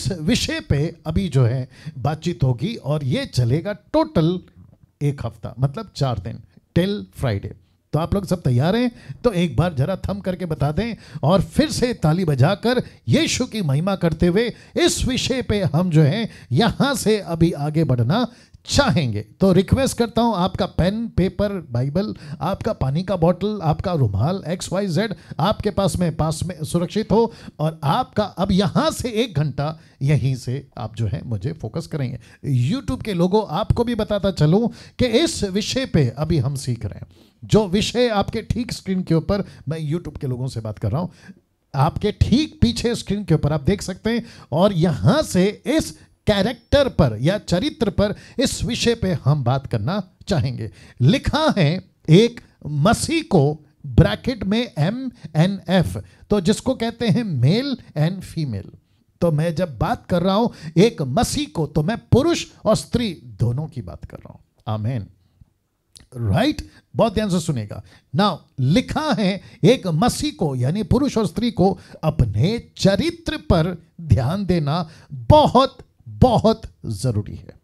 इस विषय पे अभी जो है बातचीत होगी और ये चलेगा टोटल एक हफ्ता मतलब चार दिन टिल फ्राइडे तो आप लोग सब तैयार हैं तो एक बार जरा थम करके बता दें और फिर से ताली बजाकर यीशु की महिमा करते हुए इस विषय पे हम जो हैं यहाँ से अभी आगे बढ़ना चाहेंगे तो रिक्वेस्ट करता हूं आपका पेन पेपर बाइबल आपका पानी का बॉटल आपका रुमाल एक्स वाई जेड आपके पास में पास में सुरक्षित हो और आपका अब यहां से एक घंटा यहीं से आप जो है मुझे फोकस करेंगे यूट्यूब के लोगों आपको भी बताता चलूं कि इस विषय पे अभी हम सीख रहे हैं जो विषय आपके ठीक स्क्रीन के ऊपर मैं यूट्यूब के लोगों से बात कर रहा हूँ आपके ठीक पीछे स्क्रीन के ऊपर आप देख सकते हैं और यहां से इस कैरेक्टर पर या चरित्र पर इस विषय पे हम बात करना चाहेंगे लिखा है एक मसीह को ब्रैकेट में एम एन एफ तो जिसको कहते हैं मेल एंड फीमेल तो मैं जब बात कर रहा हूं एक मसीह को तो मैं पुरुष और स्त्री दोनों की बात कर रहा हूं आमेन राइट right? बहुत ध्यान से सुनेगा नाउ लिखा है एक मसीह को यानी पुरुष और स्त्री को अपने चरित्र पर ध्यान देना बहुत बहुत जरूरी है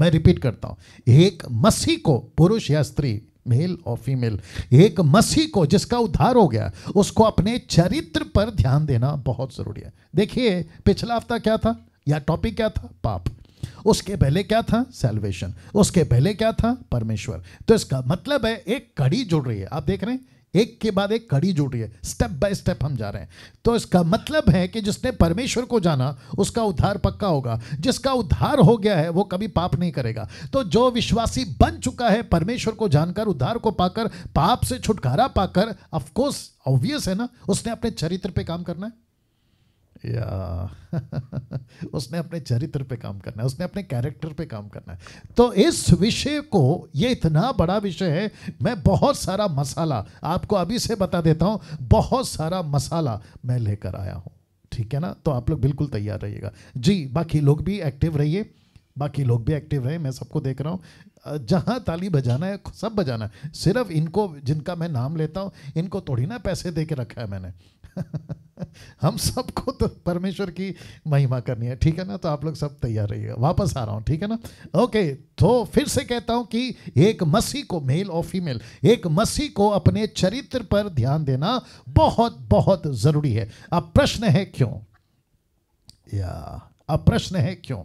मैं रिपीट करता हूं एक मसीह को पुरुष या स्त्री मेल और फीमेल एक मसीह को जिसका उद्धार हो गया उसको अपने चरित्र पर ध्यान देना बहुत जरूरी है देखिए पिछला हफ्ता क्या था या टॉपिक क्या था पाप उसके पहले क्या था सेल्वेशन उसके पहले क्या था परमेश्वर तो इसका मतलब है एक कड़ी जुड़ रही है आप देख रहे हैं एक के बाद एक कड़ी जुट रही है स्टेप बाय स्टेप हम जा रहे हैं तो इसका मतलब है कि जिसने परमेश्वर को जाना उसका उद्धार पक्का होगा जिसका उद्धार हो गया है वो कभी पाप नहीं करेगा तो जो विश्वासी बन चुका है परमेश्वर को जानकर उद्धार को पाकर पाप से छुटकारा पाकर ऑफकोर्स ऑब्वियस है ना उसने अपने चरित्र पर काम करना है या उसने अपने चरित्र पे काम करना है उसने अपने कैरेक्टर पे काम करना है तो इस विषय को ये इतना बड़ा विषय है मैं बहुत सारा मसाला आपको अभी से बता देता हूँ बहुत सारा मसाला मैं लेकर आया हूँ ठीक है ना तो आप लोग बिल्कुल तैयार रहिएगा जी बाकी लोग भी एक्टिव रहिए बाकी लोग भी एक्टिव रहे मैं सबको देख रहा हूँ जहाँ ताली बजाना है सब बजाना है सिर्फ इनको जिनका मैं नाम लेता हूँ इनको थोड़ी ना पैसे दे के रखा है मैंने हम सबको तो परमेश्वर की महिमा करनी है ठीक है ना तो आप लोग सब तैयार रहिएगा वापस आ रहा हूं ठीक है ना ओके तो फिर से कहता हूं कि एक मसीह को मेल और फीमेल एक मसीह को अपने चरित्र पर ध्यान देना बहुत बहुत ज़रूरी है अब प्रश्न है क्यों या अब प्रश्न है क्यों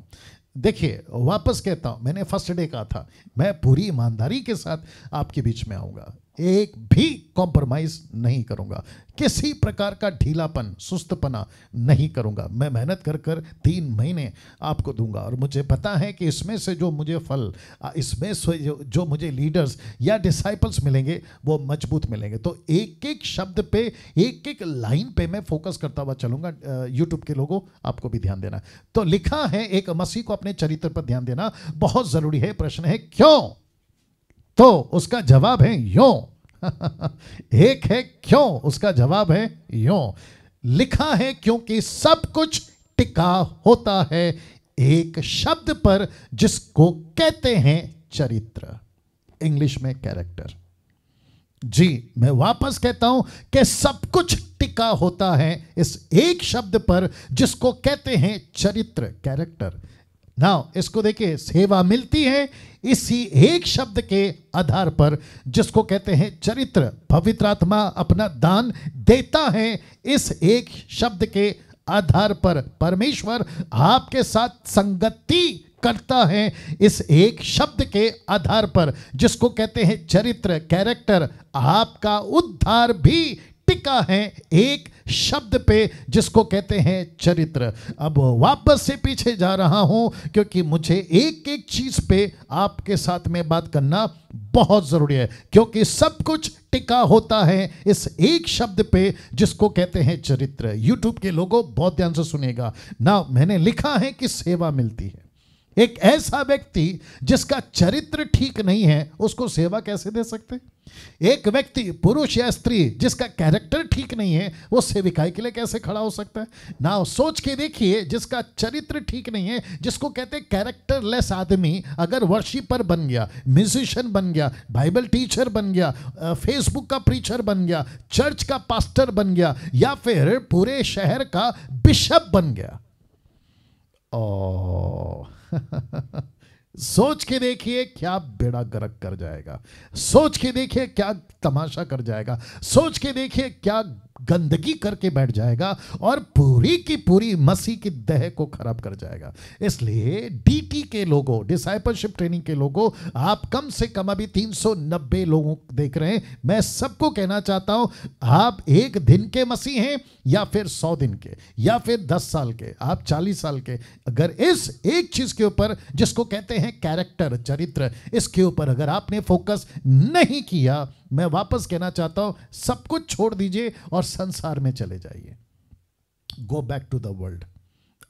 देखिए वापस कहता हूं मैंने फर्स्ट डे कहा था मैं पूरी ईमानदारी के साथ आपके बीच में आऊंगा एक भी कॉम्प्रोमाइज नहीं करूंगा किसी प्रकार का ढीलापन सुस्तपना नहीं करूंगा मैं मेहनत कर कर तीन महीने आपको दूंगा और मुझे पता है कि इसमें से जो मुझे फल इसमें से जो, जो मुझे लीडर्स या डिसाइपल्स मिलेंगे वो मजबूत मिलेंगे तो एक एक शब्द पे एक एक लाइन पे मैं फोकस करता हुआ चलूँगा यूट्यूब के लोगों आपको भी ध्यान देना तो लिखा है एक मसीह को अपने चरित्र पर ध्यान देना बहुत ज़रूरी है प्रश्न है क्यों तो उसका जवाब है यो एक है क्यों उसका जवाब है यो लिखा है क्योंकि सब कुछ टिका होता है एक शब्द पर जिसको कहते हैं चरित्र इंग्लिश में कैरेक्टर जी मैं वापस कहता हूं कि सब कुछ टिका होता है इस एक शब्द पर जिसको कहते हैं चरित्र कैरेक्टर नाउ इसको देखिए सेवा मिलती है इसी एक शब्द के आधार पर जिसको कहते हैं चरित्र पवित्र आत्मा अपना दान देता है इस एक शब्द के आधार पर परमेश्वर आपके साथ संगति करता है इस एक शब्द के आधार पर जिसको कहते हैं चरित्र कैरेक्टर आपका उद्धार भी भूमिका है एक शब्द पे जिसको कहते हैं चरित्र अब वापस से पीछे जा रहा हूं क्योंकि मुझे एक एक चीज पे आपके साथ में बात करना बहुत जरूरी है क्योंकि सब कुछ टिका होता है इस एक शब्द पे जिसको कहते हैं चरित्र यूट्यूब के लोगों बहुत ध्यान से सुनेगा ना मैंने लिखा है कि सेवा मिलती है एक ऐसा व्यक्ति जिसका चरित्र ठीक नहीं है उसको सेवा कैसे दे सकते एक व्यक्ति पुरुष या स्त्री जिसका कैरेक्टर ठीक नहीं है वो सेविकाई के लिए कैसे खड़ा हो सकता है ना सोच के देखिए जिसका चरित्र ठीक नहीं है जिसको कहते हैं लेस आदमी अगर वर्शिपर बन गया म्यूजिशियन बन गया बाइबल टीचर बन गया फेसबुक का प्रीचर बन गया चर्च का पास्टर बन गया या फिर पूरे शहर का बिशप बन गया ओ oh, सोच के देखिए क्या बेड़ा गरक कर जाएगा सोच के देखिए क्या तमाशा कर जाएगा सोच के देखिए क्या गंदगी करके बैठ जाएगा और पूरी की पूरी मसीह की देह को खराब कर जाएगा इसलिए डीटी के लोगों डिसाइपलशिप ट्रेनिंग के लोगों आप कम से कम अभी 390 लोगों देख रहे हैं मैं सबको कहना चाहता हूं आप एक दिन के मसीह हैं या फिर सौ दिन के या फिर दस साल के आप चालीस साल के अगर इस एक चीज के ऊपर जिसको कहते हैं कैरेक्टर चरित्र इसके ऊपर अगर आपने फोकस नहीं किया मैं वापस कहना चाहता हूं सब कुछ छोड़ दीजिए और संसार में चले जाइए go back to the world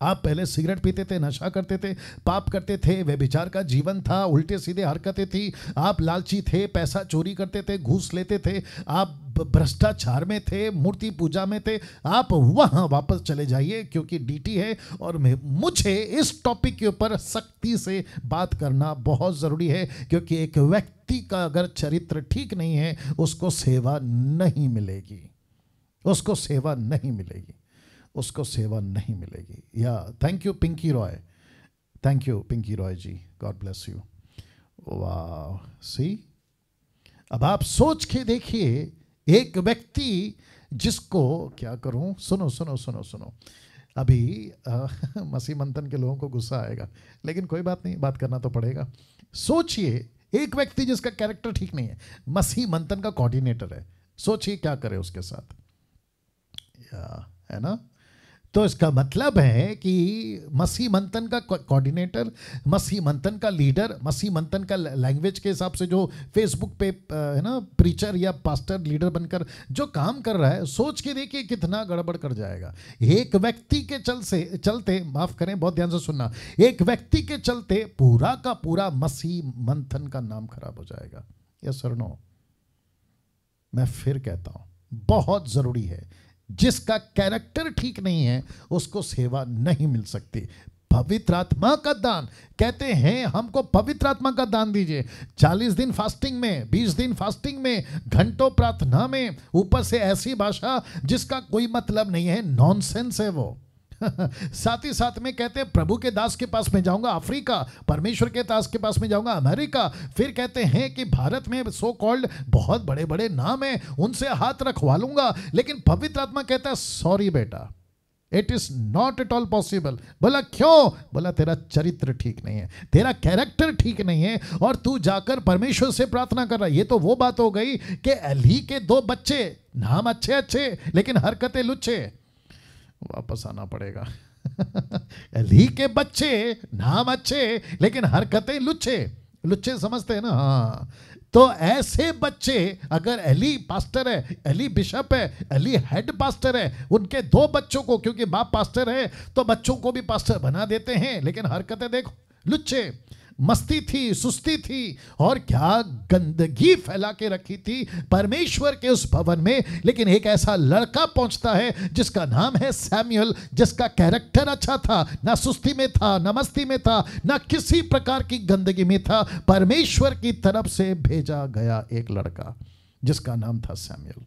आप पहले सिगरेट पीते थे नशा करते थे पाप करते थे वे विचार का जीवन था उल्टे सीधे हरकतें थी आप लालची थे पैसा चोरी करते थे घूस लेते थे आप भ्रष्टाचार में थे मूर्ति पूजा में थे आप वहाँ वापस चले जाइए क्योंकि डीटी है और मुझे इस टॉपिक के ऊपर सख्ती से बात करना बहुत ज़रूरी है क्योंकि एक व्यक्ति का अगर चरित्र ठीक नहीं है उसको सेवा नहीं मिलेगी उसको सेवा नहीं मिलेगी उसको सेवा नहीं मिलेगी या thank you Pinky Roy thank you Pinky Roy ji God bless you वाह सी अब आप सोच के देखिए एक व्यक्ति जिसको क्या करूं सुनो सुनो सुनो सुनो अभी मसीह मंथन के लोगों को गुस्सा आएगा लेकिन कोई बात नहीं बात करना तो पड़ेगा सोचिए एक व्यक्ति जिसका कैरेक्टर ठीक नहीं है मसीह मंथन का कोऑर्डिनेटर है सोचिए क्या करे उसके साथ या है ना तो इसका मतलब है कि मसीह मंथन का कोऑर्डिनेटर मसीह मंथन का लीडर मसीह मंथन का लैंग्वेज के हिसाब से जो फेसबुक पे है ना प्रीचर या पास्टर लीडर बनकर जो काम कर रहा है सोच के देखिए कितना गड़बड़ कर जाएगा एक व्यक्ति के चल से चलते माफ करें बहुत ध्यान से सुनना एक व्यक्ति के चलते पूरा का पूरा मसीह मंथन का नाम खराब हो जाएगा यह सरनो मैं फिर कहता हूं बहुत ज़रूरी है जिसका कैरेक्टर ठीक नहीं है उसको सेवा नहीं मिल सकती पवित्र आत्मा का दान कहते हैं हमको पवित्र आत्मा का दान दीजिए चालीस दिन फास्टिंग में बीस दिन फास्टिंग में घंटों प्रार्थना में ऊपर से ऐसी भाषा जिसका कोई मतलब नहीं है नॉनसेंस है वो साथ ही साथ में कहते हैं प्रभु के दास के पास में जाऊंगा अफ्रीका परमेश्वर के दास के पास में जाऊंगा अमेरिका फिर कहते हैं कि भारत में सो कॉल्ड बहुत बड़े बड़े नाम है उनसे हाथ रखवा लूंगा लेकिन पवित्र आत्मा कहता है सॉरी बेटा it is not at all possible बोला क्यों बोला तेरा चरित्र ठीक नहीं है तेरा कैरेक्टर ठीक नहीं है और तू जाकर परमेश्वर से प्रार्थना कर रहा है ये तो वो बात हो गई कि अली के दो बच्चे नाम अच्छे अच्छे लेकिन हरकतें लुच्छे वापस आना पड़ेगा अली के बच्चे नाम अच्छे लेकिन हरकतें लुच्छे लुच्छे समझते हैं ना हाँ तो ऐसे बच्चे अगर अली पास्टर है अली बिशप है अली हेड पास्टर है उनके दो बच्चों को क्योंकि बाप पास्टर है तो बच्चों को भी पास्टर बना देते हैं लेकिन हरकतें देखो लुच्छे मस्ती थी सुस्ती थी और क्या गंदगी फैला के रखी थी परमेश्वर के उस भवन में लेकिन एक ऐसा लड़का पहुंचता है जिसका नाम है सैम्यूअल जिसका कैरेक्टर अच्छा था ना सुस्ती में था ना मस्ती में था ना किसी प्रकार की गंदगी में था परमेश्वर की तरफ से भेजा गया एक लड़का जिसका नाम था सैम्यूअल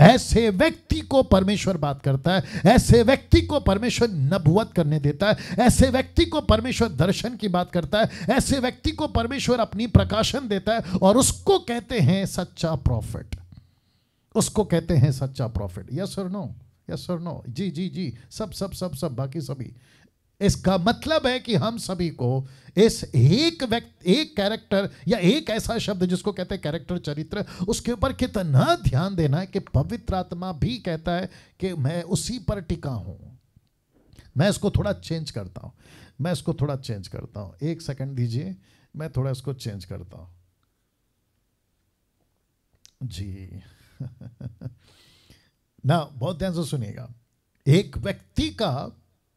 ऐसे व्यक्ति को परमेश्वर बात करता है ऐसे व्यक्ति को परमेश्वर नबुवत करने देता है ऐसे व्यक्ति को परमेश्वर दर्शन की बात करता है ऐसे व्यक्ति को परमेश्वर अपनी प्रकाशन देता है और उसको कहते हैं सच्चा प्रॉफिट उसको कहते हैं सच्चा प्रॉफिट यस और नो यस और नो जी जी जी सब सब सब सब बाकी सभी इसका मतलब है कि हम सभी को इस एक व्यक्ति एक कैरेक्टर या एक ऐसा शब्द जिसको कहते हैं कैरेक्टर चरित्र उसके ऊपर कितना ध्यान देना है कि पवित्र आत्मा भी कहता है कि मैं उसी पर टिका हूं मैं इसको थोड़ा चेंज करता हूं मैं इसको थोड़ा चेंज करता हूं एक सेकंड दीजिए मैं थोड़ा इसको चेंज करता हूं जी ना बहुत ध्यान से सुनिएगा एक व्यक्ति का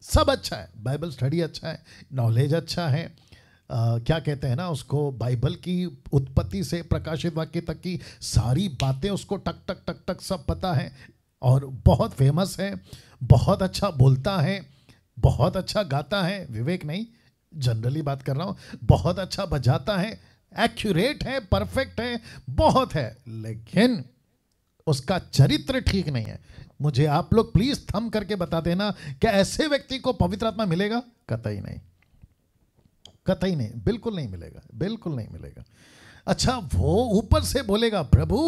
सब अच्छा है बाइबल स्टडी अच्छा है नॉलेज अच्छा है Uh, क्या कहते हैं ना उसको बाइबल की उत्पत्ति से प्रकाशित वाक्य तक की सारी बातें उसको टक टक टक टक सब पता है और बहुत फेमस है बहुत अच्छा बोलता है बहुत अच्छा गाता है विवेक नहीं जनरली बात कर रहा हूँ बहुत अच्छा बजाता है एक्यूरेट है परफेक्ट है बहुत है लेकिन उसका चरित्र ठीक नहीं है मुझे आप लोग प्लीज थम करके बता देना क्या ऐसे व्यक्ति को पवित्र आत्मा मिलेगा कतई नहीं कतई नहीं बिल्कुल नहीं मिलेगा बिल्कुल नहीं मिलेगा अच्छा वो ऊपर से बोलेगा प्रभु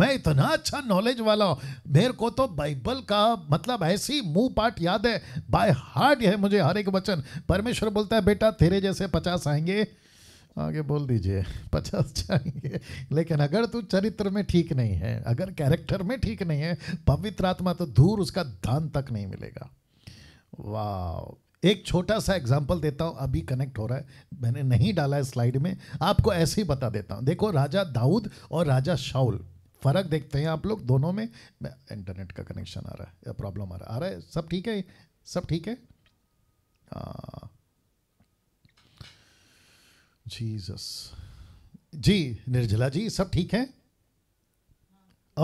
मैं इतना अच्छा नॉलेज वाला हूं मेरे को तो बाइबल का मतलब ऐसी मुंह पाठ याद है बाय हार्ट है मुझे हर एक वचन परमेश्वर बोलता है बेटा तेरे जैसे पचास आएंगे आगे बोल दीजिए पचास चाहिए लेकिन अगर तू चरित्र में ठीक नहीं है अगर कैरेक्टर में ठीक नहीं है पवित्र आत्मा तो दूर उसका धान तक नहीं मिलेगा वाह एक छोटा सा एग्जाम्पल देता हूँ अभी कनेक्ट हो रहा है मैंने नहीं डाला है स्लाइड में आपको ऐसे ही बता देता हूँ देखो राजा दाऊद और राजा शाउल फ़र्क देखते हैं आप लोग दोनों में इंटरनेट का कनेक्शन आ रहा है या प्रॉब्लम आ रहा है आ रहा है सब ठीक है सब ठीक है हाँ जीसस जी निर्जला जी सब ठीक है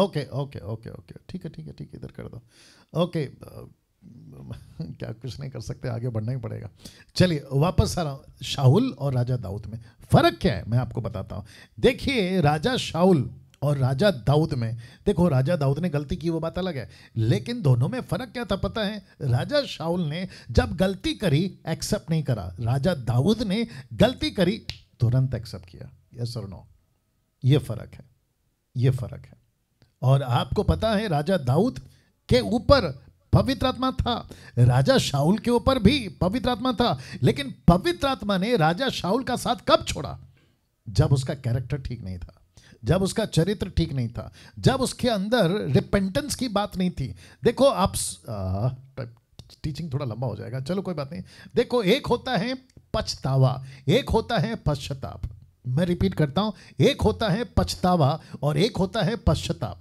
ओके ओके ओके ओके ठीक है ठीक है ठीक है इधर कर दो ओके क्या कुछ नहीं कर सकते आगे बढ़ना ही पड़ेगा चलिए वापस आ रहा हूँ शाहुल और राजा दाऊद में फ़र्क क्या है मैं आपको बताता हूँ देखिए राजा शाहुल और राजा दाऊद में देखो राजा दाऊद ने गलती की वो बात अलग है लेकिन दोनों में फ़र्क क्या था पता है राजा शाउल ने जब गलती करी एक्सेप्ट नहीं करा राजा दाऊद ने गलती करी तुरंत एक्सेप्ट किया यस और नो ये फ़र्क है ये फ़र्क है और आपको पता है राजा दाऊद के ऊपर पवित्र आत्मा था राजा शाहुल के ऊपर भी पवित्र आत्मा था लेकिन पवित्र आत्मा ने राजा शाहुल का साथ कब छोड़ा जब उसका कैरेक्टर ठीक नहीं था जब उसका चरित्र ठीक नहीं था जब उसके अंदर रिपेंटेंस की बात नहीं थी देखो आप टीचिंग थोड़ा लंबा हो जाएगा चलो कोई बात नहीं देखो एक होता है पछतावा एक होता है पश्चाताप मैं रिपीट करता हूं एक होता है पछतावा और एक होता है पश्चाताप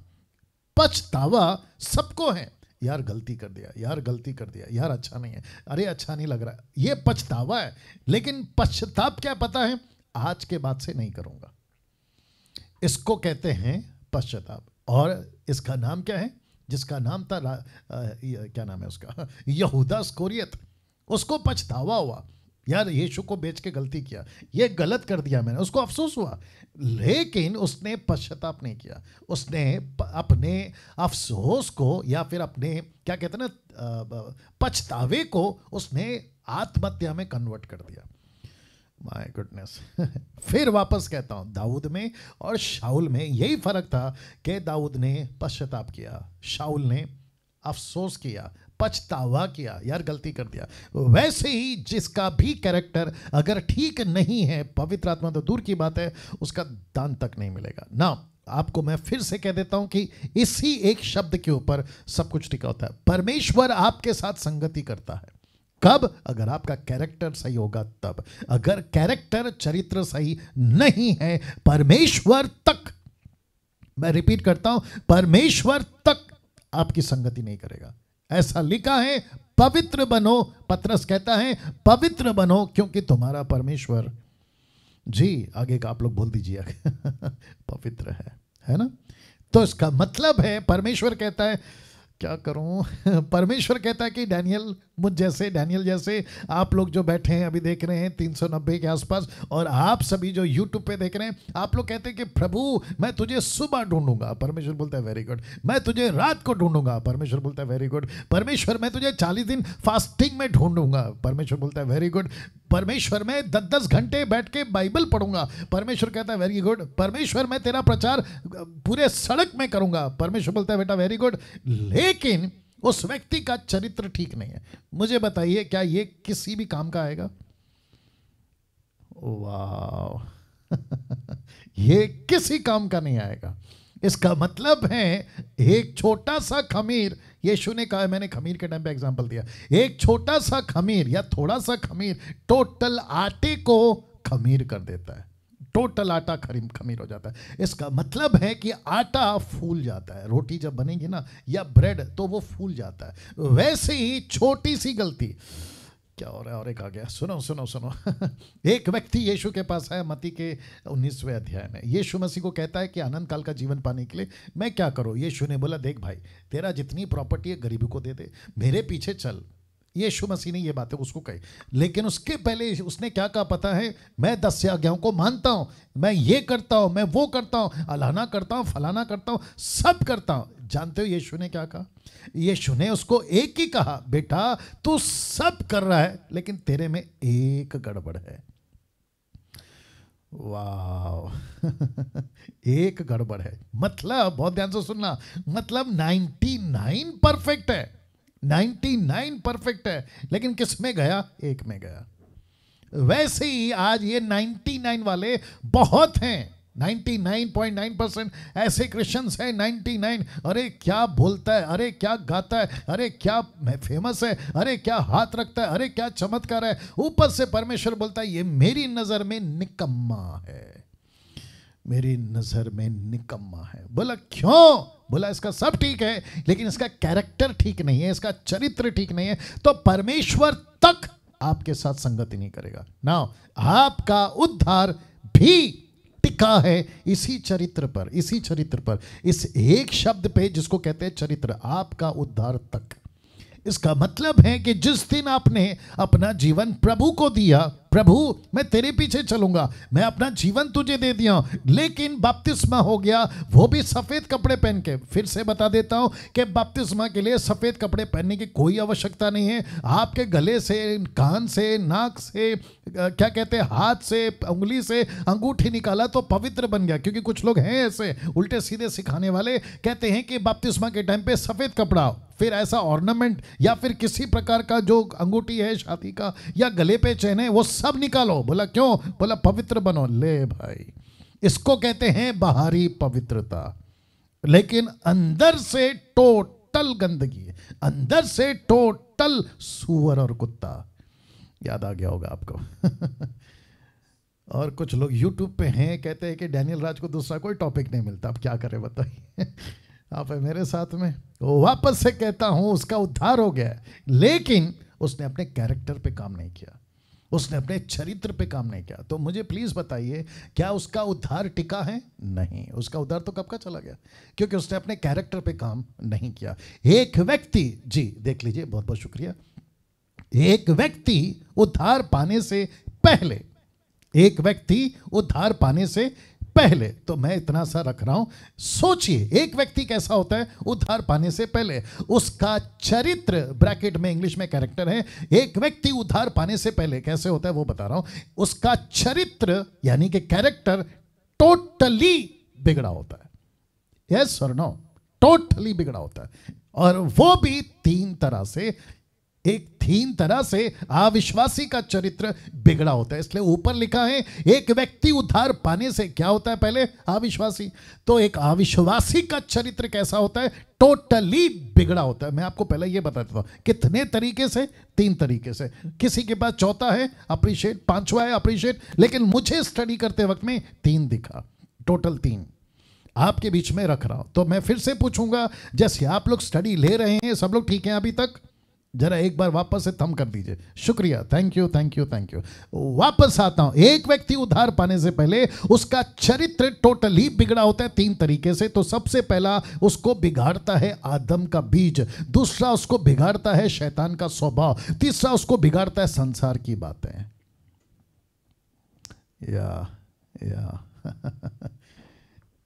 पछतावा सबको है यार गलती कर दिया यार गलती कर दिया यार अच्छा नहीं है अरे अच्छा नहीं लग रहा ये पछतावा है लेकिन पश्चाताप क्या पता है आज के बाद से नहीं करूंगा इसको कहते हैं पश्चाताप और इसका नाम क्या है जिसका नाम था आ, क्या नाम है उसका यहूदा स्कोरियत उसको पछतावा हुआ यार यीशु को बेच के गलती किया ये गलत कर दिया मैंने उसको अफसोस हुआ लेकिन उसने पश्चाताप नहीं किया उसने अपने अफसोस को या फिर अपने क्या कहते हैं ना पछतावे को उसने आत्महत्या में कन्वर्ट कर दिया माय गुडनेस फिर वापस कहता हूं दाऊद में और शाउल में यही फ़र्क था कि दाऊद ने पश्चाताप किया शाउल ने अफसोस किया पछतावा किया यार गलती कर दिया वैसे ही जिसका भी कैरेक्टर अगर ठीक नहीं है पवित्र आत्मा तो दूर की बात है उसका दान तक नहीं मिलेगा ना आपको मैं फिर से कह देता हूं कि इसी एक शब्द के ऊपर सब कुछ टिका होता है परमेश्वर आपके साथ संगति करता है कब अगर आपका कैरेक्टर सही होगा तब अगर कैरेक्टर चरित्र सही नहीं है परमेश्वर तक मैं रिपीट करता हूं परमेश्वर तक आपकी संगति नहीं करेगा ऐसा लिखा है पवित्र बनो पत्रस कहता है पवित्र बनो क्योंकि तुम्हारा परमेश्वर जी आगे का आप लोग बोल दीजिए पवित्र है है ना तो इसका मतलब है परमेश्वर कहता है क्या करूं परमेश्वर कहता है कि डैनियल मुझ जैसे डैनियल जैसे आप लोग जो बैठे हैं अभी देख रहे हैं 390 के आसपास और आप सभी जो यूट्यूब पे देख रहे हैं आप लोग कहते हैं कि प्रभु मैं तुझे सुबह ढूंढूंगा परमेश्वर बोलता है वेरी गुड मैं तुझे रात को ढूंढूंगा परमेश्वर बोलता है वेरी गुड परमेश्वर मैं तुझे चालीस दिन फास्टिंग में ढूंढूंगा परमेश्वर बोलता है वेरी गुड परमेश्वर में दस दस घंटे बैठ के बाइबल पढ़ूंगा परमेश्वर कहता है वेरी गुड परमेश्वर मैं तेरा प्रचार पूरे सड़क में करूंगा परमेश्वर बोलता है बेटा वेरी गुड ले लेकिन उस व्यक्ति का चरित्र ठीक नहीं है मुझे बताइए क्या ये किसी भी काम का आएगा वाह ये किसी काम का नहीं आएगा इसका मतलब है एक छोटा सा खमीर यीशु ने कहा मैंने खमीर के टाइम पे एग्जांपल दिया एक छोटा सा खमीर या थोड़ा सा खमीर टोटल आटे को खमीर कर देता है टोटल आटा खरीम खमीर हो जाता है इसका मतलब है कि आटा फूल जाता है रोटी जब बनेगी ना या ब्रेड तो वो फूल जाता है वैसे ही छोटी सी गलती क्या हो रहा है और एक आ गया सुनो सुनो सुनो एक व्यक्ति यीशु के पास आया मती के उन्नीसवें अध्याय में यीशु मसीह को कहता है कि आनंद काल का जीवन पाने के लिए मैं क्या करूँ यीशु ने बोला देख भाई तेरा जितनी प्रॉपर्टी है गरीबी को दे दे मेरे पीछे चल यीशु मसीह ने ये बातें उसको कही लेकिन उसके पहले उसने क्या कहा पता है मैं दस आज्ञाओं को मानता हूँ मैं ये करता हूँ मैं वो करता हूँ अलाना करता हूँ फलाना करता हूँ सब करता हूँ जानते हो यीशु ने क्या कहा यीशु ने उसको एक ही कहा बेटा तू सब कर रहा है लेकिन तेरे में एक गड़बड़ है वाह एक गड़बड़ है मतलब बहुत ध्यान से सुनना मतलब नाइन परफेक्ट है 99 परफेक्ट है लेकिन किस में गया एक में गया वैसे ही आज ये 99 वाले बहुत हैं 99.9 परसेंट ऐसे क्रिश्चियंस हैं 99 अरे क्या बोलता है अरे क्या गाता है अरे क्या फेमस है अरे क्या हाथ रखता है अरे क्या चमत्कार है ऊपर से परमेश्वर बोलता है ये मेरी नज़र में निकम्मा है मेरी नजर में निकम्मा है बोला क्यों बोला इसका सब ठीक है लेकिन इसका कैरेक्टर ठीक नहीं है इसका चरित्र ठीक नहीं है तो परमेश्वर तक आपके साथ संगति नहीं करेगा ना आपका उद्धार भी टिका है इसी चरित्र पर इसी चरित्र पर इस एक शब्द पे जिसको कहते हैं चरित्र आपका उद्धार तक इसका मतलब है कि जिस दिन आपने अपना जीवन प्रभु को दिया प्रभु मैं तेरे पीछे चलूंगा मैं अपना जीवन तुझे दे दिया लेकिन बपतिस्मा हो गया वो भी सफ़ेद कपड़े पहन के फिर से बता देता हूँ कि बपतिस्मा के लिए सफ़ेद कपड़े पहनने की कोई आवश्यकता नहीं है आपके गले से कान से नाक से क्या कहते हैं हाथ से उंगली से अंगूठी निकाला तो पवित्र बन गया क्योंकि कुछ लोग हैं ऐसे उल्टे सीधे सिखाने वाले कहते हैं कि बपतिस्मा के टाइम पे सफ़ेद कपड़ा फिर ऐसा ऑर्नामेंट या फिर किसी प्रकार का जो अंगूठी है शादी का या गले पे चहने वो सब निकालो बोला क्यों बोला पवित्र बनो ले भाई इसको कहते हैं बाहरी पवित्रता लेकिन अंदर से टोटल गंदगी है अंदर से टोटल सुअर और कुत्ता याद आ गया होगा आपको और कुछ लोग यूट्यूब पे हैं कहते हैं कि डैनियल राज को दूसरा कोई टॉपिक नहीं मिलता अब क्या करें बताइए आप है मेरे साथ में वापस से कहता हूं उसका उद्धार हो गया लेकिन उसने अपने कैरेक्टर पे काम नहीं किया उसने अपने चरित्र पे काम नहीं किया तो मुझे प्लीज़ बताइए क्या उसका उद्धार टिका है नहीं उसका उद्धार तो कब का चला गया क्योंकि उसने अपने कैरेक्टर पे काम नहीं किया एक व्यक्ति जी देख लीजिए बहुत बहुत शुक्रिया एक व्यक्ति उद्धार पाने से पहले एक व्यक्ति उद्धार पाने से पहले तो मैं इतना सा रख रहा हूं सोचिए एक व्यक्ति कैसा होता है उधार पाने से पहले उसका चरित्र ब्रैकेट में इंग्लिश में कैरेक्टर है एक व्यक्ति उधार पाने से पहले कैसे होता है वो बता रहा हूं उसका चरित्र यानी कि कैरेक्टर टोटली बिगड़ा होता है यस और नो टोटली बिगड़ा होता है और वो भी तीन तरह से एक थीन तरह से अविश्वासी का चरित्र बिगड़ा होता है इसलिए ऊपर लिखा है एक व्यक्ति उद्धार पाने से क्या होता है पहले अविश्वासी तो एक अविश्वासी का चरित्र कैसा होता है टोटली बिगड़ा होता है मैं आपको पहले यह बताता हूं कितने तरीके से तीन तरीके से किसी के पास चौथा है अप्रिशिएट पांचवा है अप्रिशिएट लेकिन मुझे स्टडी करते वक्त में तीन दिखा टोटल तीन आपके बीच में रख रहा हूं तो मैं फिर से पूछूंगा जैसे आप लोग स्टडी ले रहे हैं सब लोग ठीक है अभी तक जरा एक बार वापस से थम कर दीजिए शुक्रिया thank you thank you thank you वापस आता हूं एक व्यक्ति उधार पाने से पहले उसका चरित्र टोटली बिगड़ा होता है तीन तरीके से तो सबसे पहला उसको बिगाड़ता है आदम का बीज दूसरा उसको बिगाड़ता है शैतान का स्वभाव तीसरा उसको बिगाड़ता है संसार की बातें या या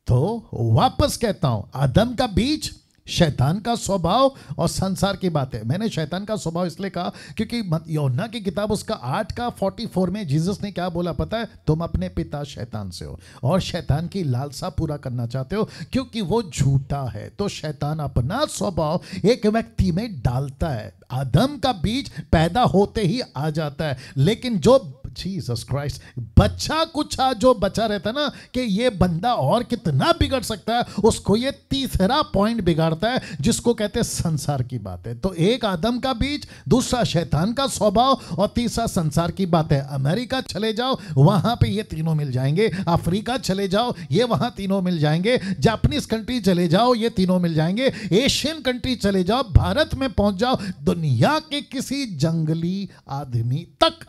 तो वापस कहता हूं आदम का बीज शैतान का स्वभाव और संसार की बातें मैंने शैतान का स्वभाव इसलिए कहा क्योंकि योना की किताब उसका आठ का फोर्टी फोर में जीसस ने क्या बोला पता है तुम अपने पिता शैतान से हो और शैतान की लालसा पूरा करना चाहते हो क्योंकि वो झूठा है तो शैतान अपना स्वभाव एक व्यक्ति में डालता है आदम का बीज पैदा होते ही आ जाता है लेकिन जो जीसस क्राइस्ट बच्चा कुछ जो बचा रहता है ना कि ये बंदा और कितना बिगड़ सकता है उसको ये तीसरा पॉइंट बिगाड़ता है जिसको कहते हैं संसार की बातें तो एक आदम का बीज दूसरा शैतान का स्वभाव और तीसरा संसार की बातें अमेरिका चले जाओ वहां पे ये तीनों मिल जाएंगे अफ्रीका चले जाओ ये वहां तीनों मिल जाएंगे जापनीज कंट्री चले जाओ ये तीनों मिल जाएंगे एशियन कंट्री चले जाओ भारत में पहुंच जाओ दुनिया के किसी जंगली आदमी तक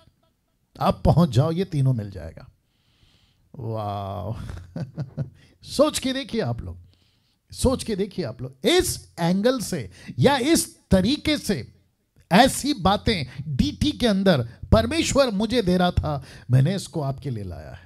आप पहुंच जाओ ये तीनों मिल जाएगा वाह सोच के देखिए आप लोग सोच के देखिए आप लोग इस एंगल से या इस तरीके से ऐसी बातें डीटी के अंदर परमेश्वर मुझे दे रहा था मैंने इसको आपके लिए लाया है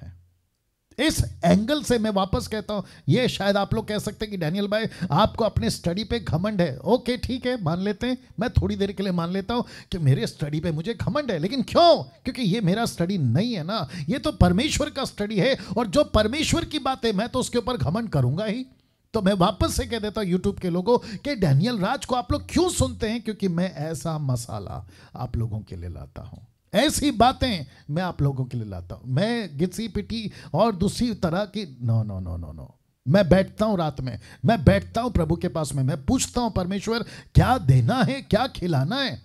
इस एंगल से मैं वापस कहता हूं ये शायद आप लोग कह सकते हैं कि डैनियल भाई आपको अपने स्टडी पे घमंड है ओके ठीक है मान लेते हैं मैं थोड़ी देर के लिए मान लेता हूं कि मेरे स्टडी पे मुझे घमंड है लेकिन क्यों क्योंकि ये मेरा स्टडी नहीं है ना ये तो परमेश्वर का स्टडी है और जो परमेश्वर की बात है मैं तो उसके ऊपर घमंड करूंगा ही तो मैं वापस से कह देता हूं यूट्यूब के लोगों के डैनियल राज को आप लोग क्यों सुनते हैं क्योंकि मैं ऐसा मसाला आप लोगों के लिए लाता हूं ऐसी बातें मैं आप लोगों के लिए लाता हूं मैं घिसी पिटी और दूसरी तरह की no no no no no मैं बैठता हूं रात में मैं बैठता हूं प्रभु के पास में मैं पूछता हूं परमेश्वर क्या देना है क्या खिलाना है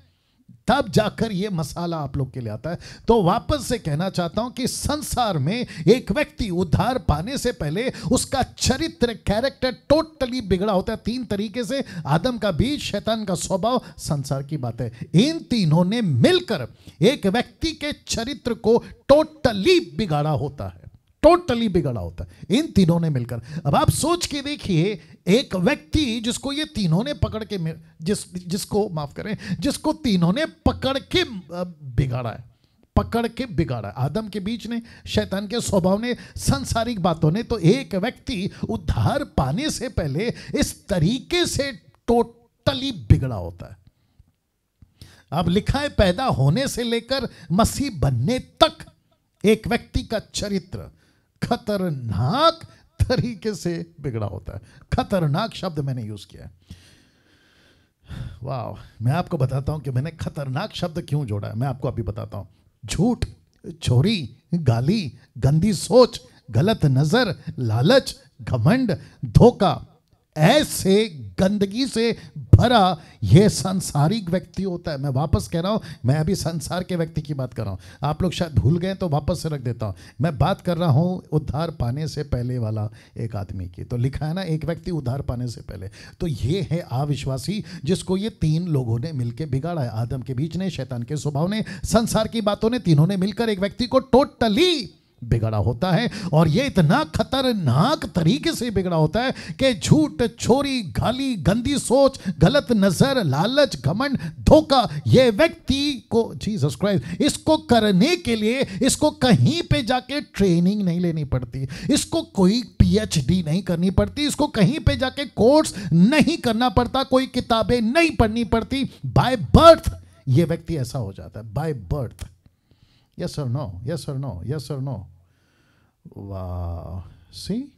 तब जाकर यह मसाला आप लोग के लिए आता है तो वापस से कहना चाहता हूं कि संसार में एक व्यक्ति उद्धार पाने से पहले उसका चरित्र कैरेक्टर टोटली बिगड़ा होता है तीन तरीके से आदम का बीज शैतान का स्वभाव संसार की बात है इन तीनों ने मिलकर एक व्यक्ति के चरित्र को टोटली बिगाड़ा होता है टोटली बिगड़ा होता है इन तीनों ने मिलकर अब आप सोच के देखिए एक व्यक्ति जिसको ये तीनों ने पकड़ के जिस जिसको माफ करें जिसको तीनों ने पकड़ के बिगाड़ा है पकड़ के बिगाड़ा आदम के बीच ने शैतान के स्वभाव ने संसारिक बातों ने तो एक व्यक्ति उद्धार पाने से पहले इस तरीके से टोटली बिगड़ा होता है अब लिखा है पैदा होने से लेकर मसीह बनने तक एक व्यक्ति का चरित्र खतरनाक तरीके से बिगड़ा होता है खतरनाक शब्द मैंने यूज किया है वाह मैं आपको बताता हूं कि मैंने खतरनाक शब्द क्यों जोड़ा है मैं आपको अभी बताता हूं झूठ चोरी गाली गंदी सोच गलत नजर लालच घमंड धोखा ऐसे गंदगी से भरा यह सांसारिक व्यक्ति होता है मैं वापस कह रहा हूं मैं अभी संसार के व्यक्ति की बात कर रहा हूं आप लोग शायद भूल गए तो वापस से रख देता हूं मैं बात कर रहा हूं उद्धार पाने से पहले वाला एक आदमी की तो लिखा है ना एक व्यक्ति उद्धार पाने से पहले तो ये है अविश्वासी जिसको ये तीन लोगों ने मिलकर बिगाड़ा है आदम के बीच ने शैतान के स्वभाव ने संसार की बातों ने तीनों ने मिलकर एक व्यक्ति को टोटली बिगड़ा होता है और ये इतना खतरनाक तरीके से बिगड़ा होता है कि झूठ छोरी गाली गंदी सोच गलत नजर लालच घमंड धोखा ये व्यक्ति को जीसस क्राइस्ट इसको करने के लिए इसको कहीं पे जाके ट्रेनिंग नहीं लेनी पड़ती इसको कोई पीएचडी नहीं करनी पड़ती इसको कहीं पे जाके कोर्स नहीं करना पड़ता कोई किताबें नहीं पढ़नी पड़ती बाय बर्थ ये व्यक्ति ऐसा हो जाता है by birth Yes or no? Yes or no? Yes or no? Wow. See?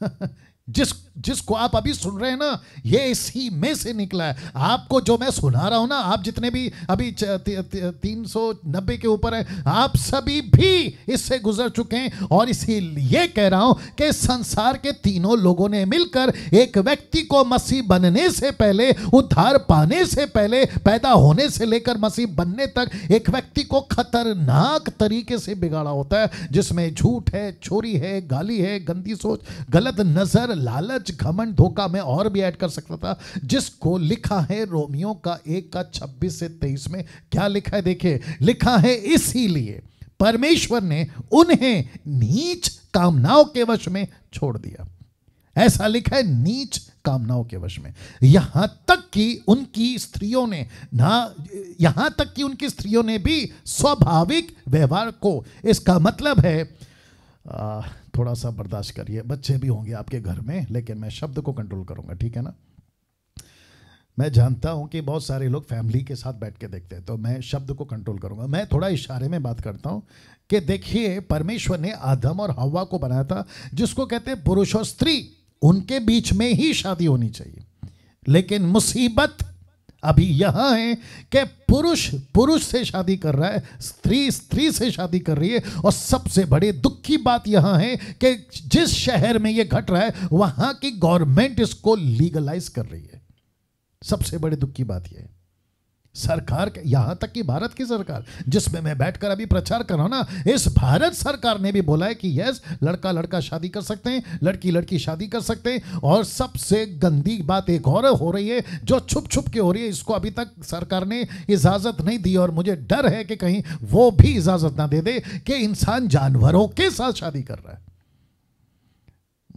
जिस जिसको आप अभी सुन रहे हैं ना ये इसी में से निकला है आपको जो मैं सुना रहा हूं ना आप जितने भी अभी तीन सौ नब्बे के ऊपर है आप सभी भी इससे गुजर चुके हैं और इसीलिए कह रहा हूं कि संसार के तीनों लोगों ने मिलकर एक व्यक्ति को मसीह बनने से पहले उद्धार पाने से पहले पैदा होने से लेकर मसीह बनने तक एक व्यक्ति को खतरनाक तरीके से बिगाड़ा होता है जिसमें झूठ है चोरी है गाली है गंदी सोच गलत नजर लालच घमंड धोखा में और भी ऐड कर सकता था जिसको लिखा है रोमियो का एक का छब्बीस से तेईस में क्या लिखा है देखिए लिखा है इसीलिए परमेश्वर ने उन्हें नीच कामनाओं के वश में छोड़ दिया ऐसा लिखा है नीच कामनाओं के वश में यहां तक कि उनकी स्त्रियों ने ना यहां तक कि उनकी स्त्रियों ने भी स्वाभाविक व्यवहार को इसका मतलब है आ, थोड़ा सा बर्दाश्त करिए बच्चे भी होंगे आपके घर में लेकिन मैं शब्द को कंट्रोल करूंगा ठीक है ना मैं जानता हूं कि बहुत सारे लोग फैमिली के साथ बैठ के देखते हैं तो मैं शब्द को कंट्रोल करूंगा मैं थोड़ा इशारे में बात करता हूं कि देखिए परमेश्वर ने आदम और हवा को बनाया था जिसको कहते हैं पुरुष और स्त्री उनके बीच में ही शादी होनी चाहिए लेकिन मुसीबत अभी यहां है कि पुरुष पुरुष से शादी कर रहा है स्त्री स्त्री से शादी कर रही है और सबसे बड़े दुख की बात यहां है कि जिस शहर में यह घट रहा है वहां की गवर्नमेंट इसको लीगलाइज कर रही है सबसे बड़े दुख की बात यह है सरकार यहां तक कि भारत की सरकार जिसमें मैं बैठकर अभी प्रचार कर रहा हूं ना इस भारत सरकार ने भी बोला है कि यस लड़का लड़का शादी कर सकते हैं लड़की लड़की शादी कर सकते हैं और सबसे गंदी बात एक और हो रही है जो छुप छुप के हो रही है इसको अभी तक सरकार ने इजाज़त नहीं दी और मुझे डर है कि कहीं वो भी इजाज़त ना दे दे कि इंसान जानवरों के साथ शादी कर रहा है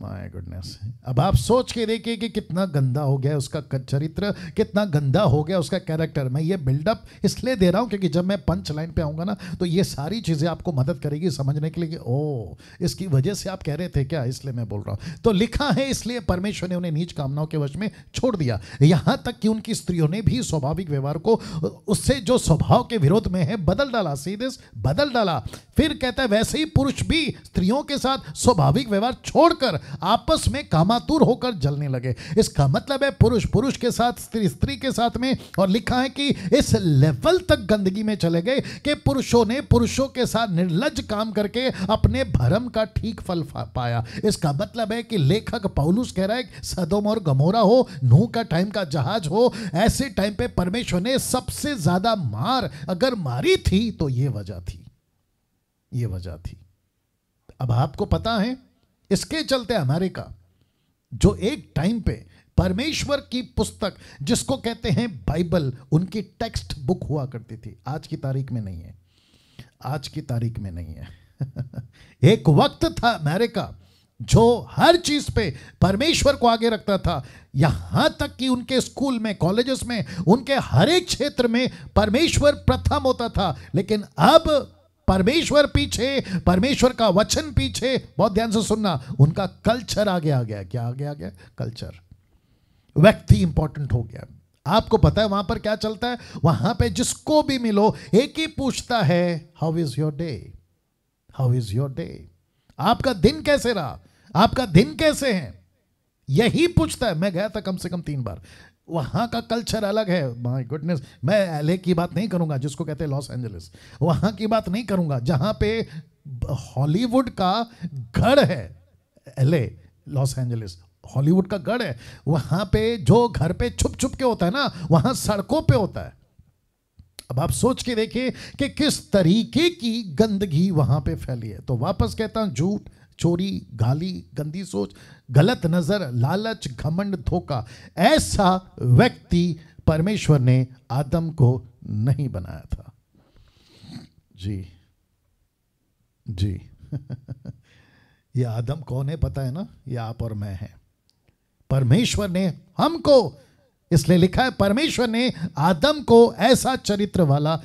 माय गुडनेस अब आप सोच के देखिए कि कितना गंदा हो गया उसका चरित्र कितना गंदा हो गया उसका कैरेक्टर मैं ये बिल्डअप इसलिए दे रहा हूँ क्योंकि जब मैं पंच लाइन पे आऊँगा ना तो ये सारी चीज़ें आपको मदद करेगी समझने के लिए कि ओ इसकी वजह से आप कह रहे थे क्या इसलिए मैं बोल रहा हूँ तो लिखा है इसलिए परमेश्वर ने उन्हें नीच कामनाओं के वश में छोड़ दिया यहाँ तक कि उनकी स्त्रियों ने भी स्वाभाविक व्यवहार को उससे जो स्वभाव के विरोध में है बदल डाला सीधे बदल डाला फिर कहता है वैसे ही पुरुष भी स्त्रियों के साथ स्वाभाविक व्यवहार छोड़कर आपस में कामातुर होकर जलने लगे इसका मतलब है पुरुष पुरुष के साथ स्त्री स्त्री के साथ में और लिखा है कि इस लेवल तक गंदगी में चले गए कि पुरुषों ने पुरुषों के साथ निर्लज काम करके अपने भरम का ठीक फल पाया इसका मतलब है कि लेखक पौलुस कह रहा है सदोम और गमोरा हो नूह का टाइम का जहाज हो ऐसे टाइम पे परमेश्वर ने सबसे ज्यादा मार अगर मारी थी तो ये वजह थी ये वजह थी अब आपको पता है इसके चलते अमेरिका जो एक टाइम पे परमेश्वर की पुस्तक जिसको कहते हैं बाइबल उनकी टेक्स्ट बुक हुआ करती थी आज की तारीख में नहीं है आज की तारीख में नहीं है एक वक्त था अमेरिका जो हर चीज पे परमेश्वर को आगे रखता था यहां तक कि उनके स्कूल में कॉलेजेस में उनके हर एक क्षेत्र में परमेश्वर प्रथम होता था लेकिन अब परमेश्वर पीछे परमेश्वर का वचन पीछे बहुत ध्यान से सुनना उनका कल्चर आगे आ गया क्या आगे आ गया कल्चर व्यक्ति इंपॉर्टेंट हो गया आपको पता है वहां पर क्या चलता है वहां पे जिसको भी मिलो एक ही पूछता है how is your day how is your day आपका दिन कैसे रहा आपका दिन कैसे है यही पूछता है मैं गया था कम से कम तीन बार वहाँ का कल्चर अलग है माई गुडनेस मैं एल की बात नहीं करूँगा जिसको कहते हैं लॉस एंजलिस वहाँ की बात नहीं करूँगा जहाँ पे हॉलीवुड का घर है एल लॉस एंजलिस हॉलीवुड का गढ़ है वहाँ पे जो घर पे छुप छुप के होता है ना वहाँ सड़कों पे होता है अब आप सोच के देखिए कि किस तरीके की गंदगी वहाँ पे फैली है तो वापस कहता हूँ झूठ चोरी गाली गंदी सोच गलत नजर लालच घमंड धोखा ऐसा व्यक्ति परमेश्वर ने आदम को नहीं बनाया था जी जी ये आदम कौन है पता है ना ये आप और मैं हैं परमेश्वर ने हमको इसलिए लिखा है परमेश्वर ने आदम को ऐसा चरित्र वाला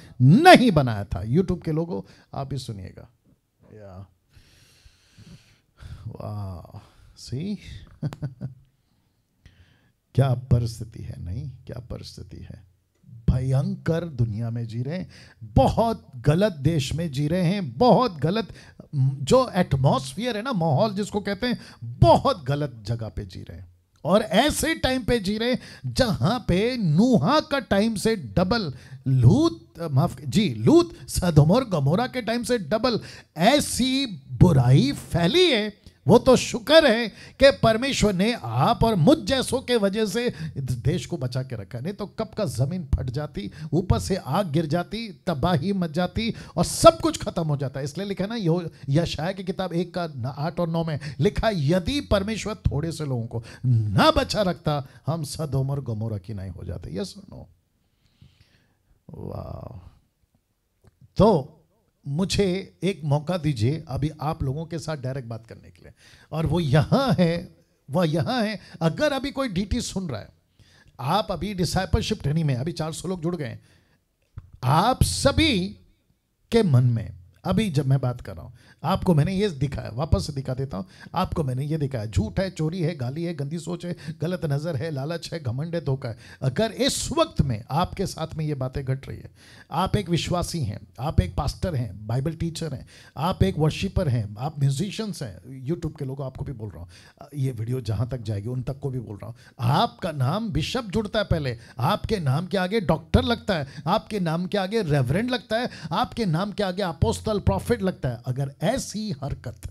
नहीं बनाया था यूट्यूब के लोगों आप ही सुनिएगा वाह सी क्या परिस्थिति है नहीं क्या परिस्थिति है भयंकर दुनिया में जी रहे हैं बहुत गलत देश में जी रहे हैं बहुत गलत जो एटमॉस्फियर है ना माहौल जिसको कहते हैं बहुत गलत जगह पे जी रहे हैं और ऐसे टाइम पे जी रहे जहां पे नूहा का टाइम से डबल लूत माफ जी लूत सदमोर गमोरा के टाइम से डबल ऐसी बुराई फैली है वो तो शुक्र है कि परमेश्वर ने आप और मुझ जैसों के वजह से देश को बचा के रखा नहीं तो कब का जमीन फट जाती ऊपर से आग गिर जाती तबाही मच जाती और सब कुछ खत्म हो जाता है इसलिए लिखा ना यशाया की किताब एक का आठ और नौ में लिखा यदि परमेश्वर थोड़े से लोगों को ना बचा रखता हम सदोमर गमोरा की नहीं हो जाते यस नो वाह तो मुझे एक मौका दीजिए अभी आप लोगों के साथ डायरेक्ट बात करने के लिए और वो यहाँ है वह यहाँ है अगर अभी कोई डीटी सुन रहा है आप अभी डिसाइपलशिप ट्रेनिंग में अभी 400 लोग जुड़ गए आप सभी के मन में अभी जब मैं बात कर रहा हूँ आपको मैंने ये दिखाया वापस से दिखा देता हूँ आपको मैंने ये दिखाया झूठ है चोरी है गाली है गंदी सोच है गलत नज़र है लालच है घमंड है धोखा है अगर इस वक्त में आपके साथ में ये बातें घट रही है आप एक विश्वासी हैं आप एक पास्टर हैं बाइबल टीचर हैं आप एक वर्शिपर हैं आप म्यूजिशंस हैं यूट्यूब के लोगों आपको भी बोल रहा हूँ ये वीडियो जहाँ तक जाएगी उन तक को भी बोल रहा हूँ आपका नाम बिशप जुड़ता है पहले आपके नाम के आगे डॉक्टर लगता है आपके नाम के आगे रेवरेंड लगता है आपके नाम के आगे अपोस्त पर्सनल प्रॉफिट लगता है अगर ऐसी हरकत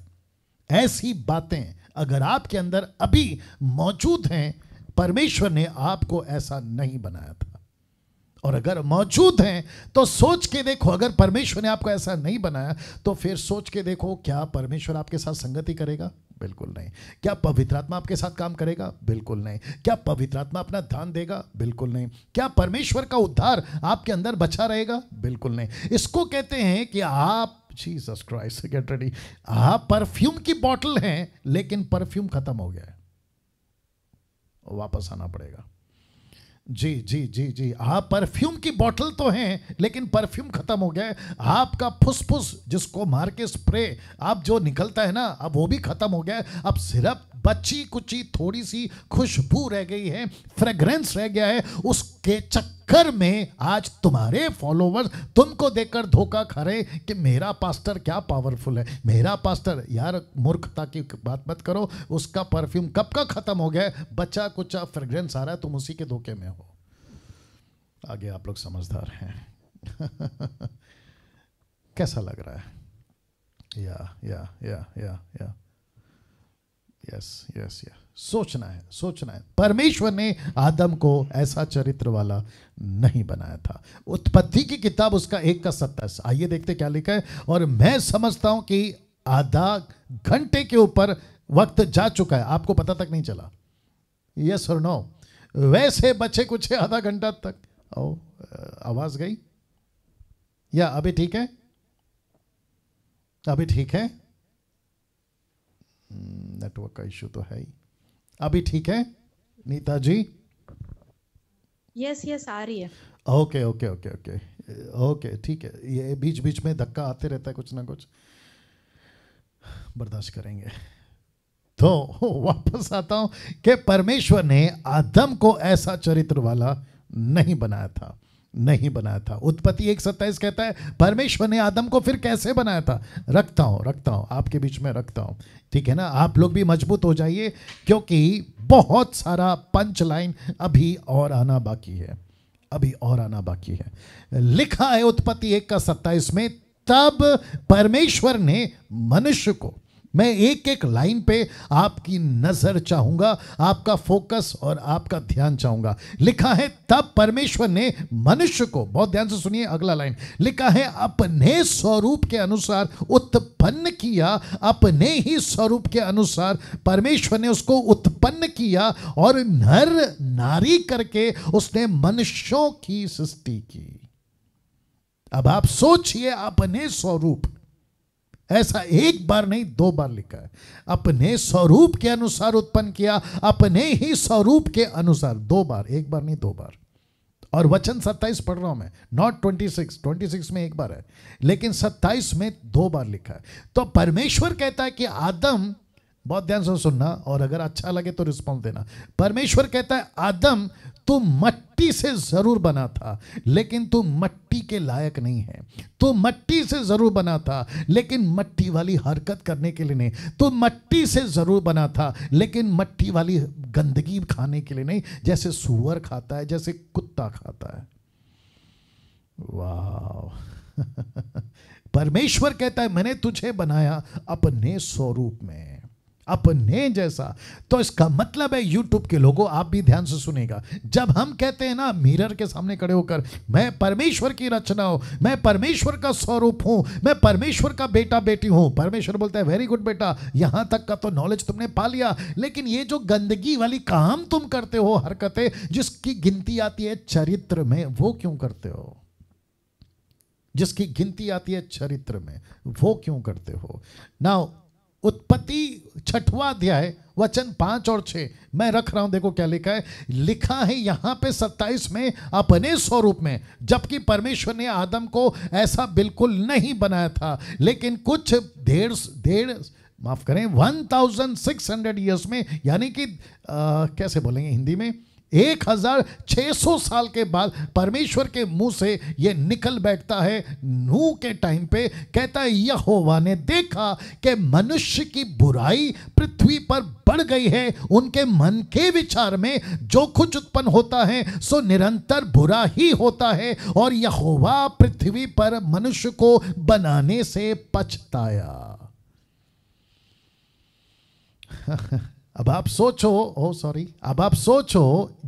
ऐसी बातें अगर आपके अंदर अभी मौजूद हैं परमेश्वर ने आपको ऐसा नहीं बनाया था और अगर मौजूद हैं तो सोच के देखो अगर परमेश्वर ने आपको ऐसा नहीं बनाया तो फिर सोच के देखो क्या परमेश्वर आपके साथ संगति करेगा बिल्कुल नहीं क्या पवित्र आत्मा आपके साथ काम करेगा बिल्कुल नहीं क्या पवित्र आत्मा अपना ध्यान देगा बिल्कुल नहीं क्या परमेश्वर का उद्धार आपके अंदर बचा रहेगा बिल्कुल नहीं इसको कहते हैं कि आप जीसस क्राइस्ट गेट रेडी आप परफ्यूम की बॉटल हैं लेकिन परफ्यूम खत्म हो गया है वापस आना पड़ेगा जी जी जी जी आप हाँ, परफ्यूम की बोतल तो हैं लेकिन परफ्यूम खत्म हो गया है आपका फुसफुस जिसको मार के स्प्रे आप जो निकलता है ना अब वो भी खत्म हो गया है अब सिर्फ बची कुची थोड़ी सी खुशबू रह गई है फ्रेग्रेंस रह गया है उसके चक्कर में आज तुम्हारे फॉलोवर्स तुमको देखकर धोखा खा रहे कि मेरा पास्टर क्या पावरफुल है मेरा पास्टर यार मूर्खता की बात मत करो उसका परफ्यूम कब का ख़त्म हो गया बचा कुचा फ्रेग्रेंस आ रहा है तुम उसी के धोखे में हो आगे आप लोग समझदार हैं कैसा लग रहा है या या या या या यस यस यस सोचना है सोचना है परमेश्वर ने आदम को ऐसा चरित्र वाला नहीं बनाया था उत्पत्ति की किताब उसका एक का सत्ता आइए देखते क्या लिखा है और मैं समझता हूं कि आधा घंटे के ऊपर वक्त जा चुका है आपको पता तक नहीं चला यस और नो वैसे बचे कुछ आधा घंटा तक ओ आवाज गई या अभी ठीक है अभी ठीक है नेटवर्क का इश्यू तो है ही अभी ठीक है नीता जी यस यस आ रही है okay okay okay okay okay ठीक है ये बीच बीच में धक्का आते रहता है कुछ ना कुछ बर्दाश्त करेंगे तो वापस आता हूं कि परमेश्वर ने आदम को ऐसा चरित्र वाला नहीं बनाया था नहीं बनाया था उत्पत्ति एक सत्ताईस कहता है परमेश्वर ने आदम को फिर कैसे बनाया था रखता हूं रखता हूं आपके बीच में रखता हूं ठीक है ना आप लोग भी मजबूत हो जाइए क्योंकि बहुत सारा पंच लाइन अभी और आना बाकी है अभी और आना बाकी है लिखा है उत्पत्ति एक का सत्ताईस में तब परमेश्वर ने मनुष्य को मैं एक एक लाइन पे आपकी नजर चाहूंगा आपका फोकस और आपका ध्यान चाहूंगा लिखा है तब परमेश्वर ने मनुष्य को बहुत ध्यान से सुनिए अगला लाइन लिखा है अपने स्वरूप के अनुसार उत्पन्न किया अपने ही स्वरूप के अनुसार परमेश्वर ने उसको उत्पन्न किया और नर नारी करके उसने मनुष्यों की सृष्टि की अब आप सोचिए अपने स्वरूप ऐसा एक बार नहीं दो बार लिखा है अपने स्वरूप के अनुसार उत्पन्न किया अपने ही स्वरूप के अनुसार दो बार एक बार नहीं दो बार और वचन 27 पढ़ रहा हूं मैं नॉट 26 26 में एक बार है लेकिन 27 में दो बार लिखा है तो परमेश्वर कहता है कि आदम बहुत ध्यान से सुनना और अगर अच्छा लगे तो रिस्पॉन्स देना परमेश्वर कहता है आदम तू तो मट्टी से जरूर बना था लेकिन तू तो मट्टी के लायक नहीं है तू तो मट्टी से जरूर बना था लेकिन मट्टी वाली हरकत करने के लिए नहीं तू मट्टी से जरूर बना था लेकिन मट्टी वाली गंदगी खाने के लिए नहीं जैसे सुअर खाता है जैसे कुत्ता खाता है वाह परमेश्वर कहता है मैंने तुझे बनाया अपने स्वरूप में अपने जैसा तो इसका मतलब है यूट्यूब के लोगों आप भी ध्यान से सुनेगा जब हम कहते हैं ना मिरर के सामने खड़े होकर मैं परमेश्वर की रचना हूं मैं परमेश्वर का स्वरूप हूं मैं परमेश्वर का बेटा बेटी हूं परमेश्वर बोलता है वेरी गुड बेटा यहां तक का तो नॉलेज तुमने पा लिया लेकिन ये जो गंदगी वाली काम तुम करते हो हरकतें जिसकी गिनती आती है चरित्र में वो क्यों करते हो जिसकी गिनती आती है चरित्र में वो क्यों करते हो नाउ उत्पत्ति छठवा अध्याय वचन पांच और छः मैं रख रहा हूं देखो क्या लिखा है लिखा है यहां पे सत्ताईस में अपने स्वरूप में जबकि परमेश्वर ने आदम को ऐसा बिल्कुल नहीं बनाया था लेकिन कुछ ढेर ढेर माफ करें one thousand six hundred years में यानी कि आ, कैसे बोलेंगे हिंदी में एक हजार छह सौ साल के बाद परमेश्वर के मुंह से यह निकल बैठता है नू के टाइम पे कहता है यहोवा ने देखा कि मनुष्य की बुराई पृथ्वी पर बढ़ गई है उनके मन के विचार में जो कुछ उत्पन्न होता है सो निरंतर बुरा ही होता है और यहोवा पृथ्वी पर मनुष्य को बनाने से पछताया अब आप सोचो ओ सॉरी अब आप सोचो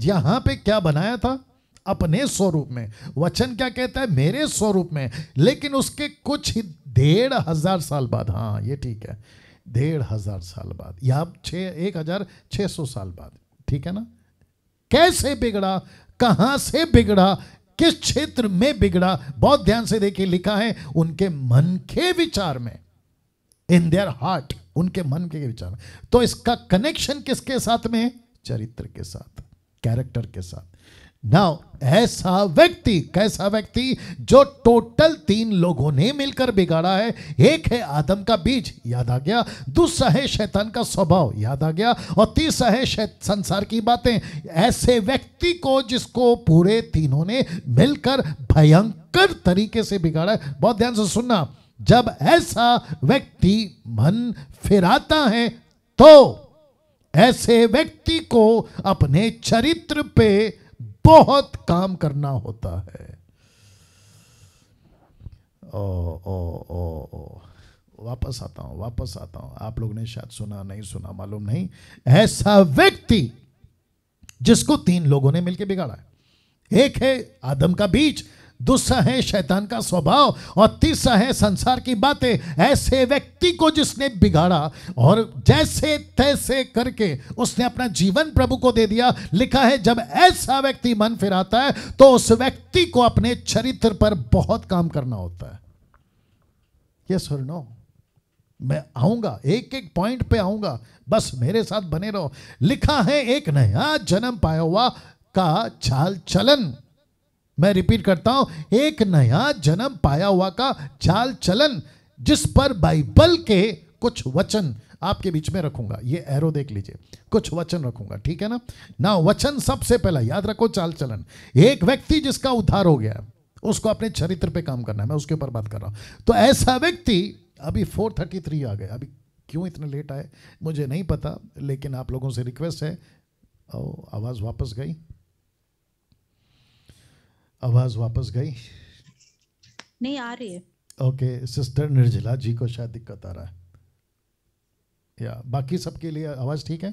यहां पे क्या बनाया था अपने स्वरूप में वचन क्या कहता है मेरे स्वरूप में लेकिन उसके कुछ ही डेढ़ हजार साल बाद हाँ ये ठीक है डेढ़ हजार साल बाद या छ एक हजार छह सौ साल बाद ठीक है ना कैसे बिगड़ा कहां से बिगड़ा किस क्षेत्र में बिगड़ा बहुत ध्यान से देखिए लिखा है उनके मन के विचार में इन देयर हार्ट उनके मन के विचार में तो इसका कनेक्शन किसके साथ में चरित्र के साथ कैरेक्टर के साथ नाउ ऐसा व्यक्ति कैसा व्यक्ति जो टोटल तीन लोगों ने मिलकर बिगाड़ा है एक है आदम का बीज याद आ गया दूसरा है शैतान का स्वभाव याद आ गया और तीसरा है संसार की बातें ऐसे व्यक्ति को जिसको पूरे तीनों ने मिलकर भयंकर तरीके से बिगाड़ा है बहुत ध्यान से सुनना जब ऐसा व्यक्ति मन फिराता है तो ऐसे व्यक्ति को अपने चरित्र पे बहुत काम करना होता है ओ ओ ओ ओ वापस आता हूं वापस आता हूं आप लोग ने शायद सुना नहीं सुना मालूम नहीं ऐसा व्यक्ति जिसको तीन लोगों ने मिलकर बिगाड़ा है एक है आदम का बीज दूसरा है शैतान का स्वभाव और तीसरा है संसार की बातें ऐसे व्यक्ति को जिसने बिगाड़ा और जैसे तैसे करके उसने अपना जीवन प्रभु को दे दिया लिखा है जब ऐसा व्यक्ति मन फिराता है तो उस व्यक्ति को अपने चरित्र पर बहुत काम करना होता है ये सुनो मैं आऊंगा एक एक पॉइंट पे आऊंगा बस मेरे साथ बने रहो लिखा है एक नया जन्म पाया हुआ का चाल चलन मैं रिपीट करता हूं एक नया जन्म पाया हुआ का चाल चलन जिस पर बाइबल के कुछ वचन आपके बीच में रखूंगा ये एरो देख लीजिए कुछ वचन रखूंगा ठीक है ना ना वचन सबसे पहला याद रखो चाल चलन एक व्यक्ति जिसका उद्धार हो गया उसको अपने चरित्र पे काम करना है मैं उसके ऊपर बात कर रहा हूं तो ऐसा व्यक्ति अभी फोर थर्टी थ्री आ गए अभी क्यों इतने लेट आए मुझे नहीं पता लेकिन आप लोगों से रिक्वेस्ट है आवाज़ वापस गई आवाज वापस गई नहीं आ रही है ओके okay, सिस्टर निर्जला जी को शायद दिक्कत आ रहा है या बाकी सबके लिए आवाज ठीक है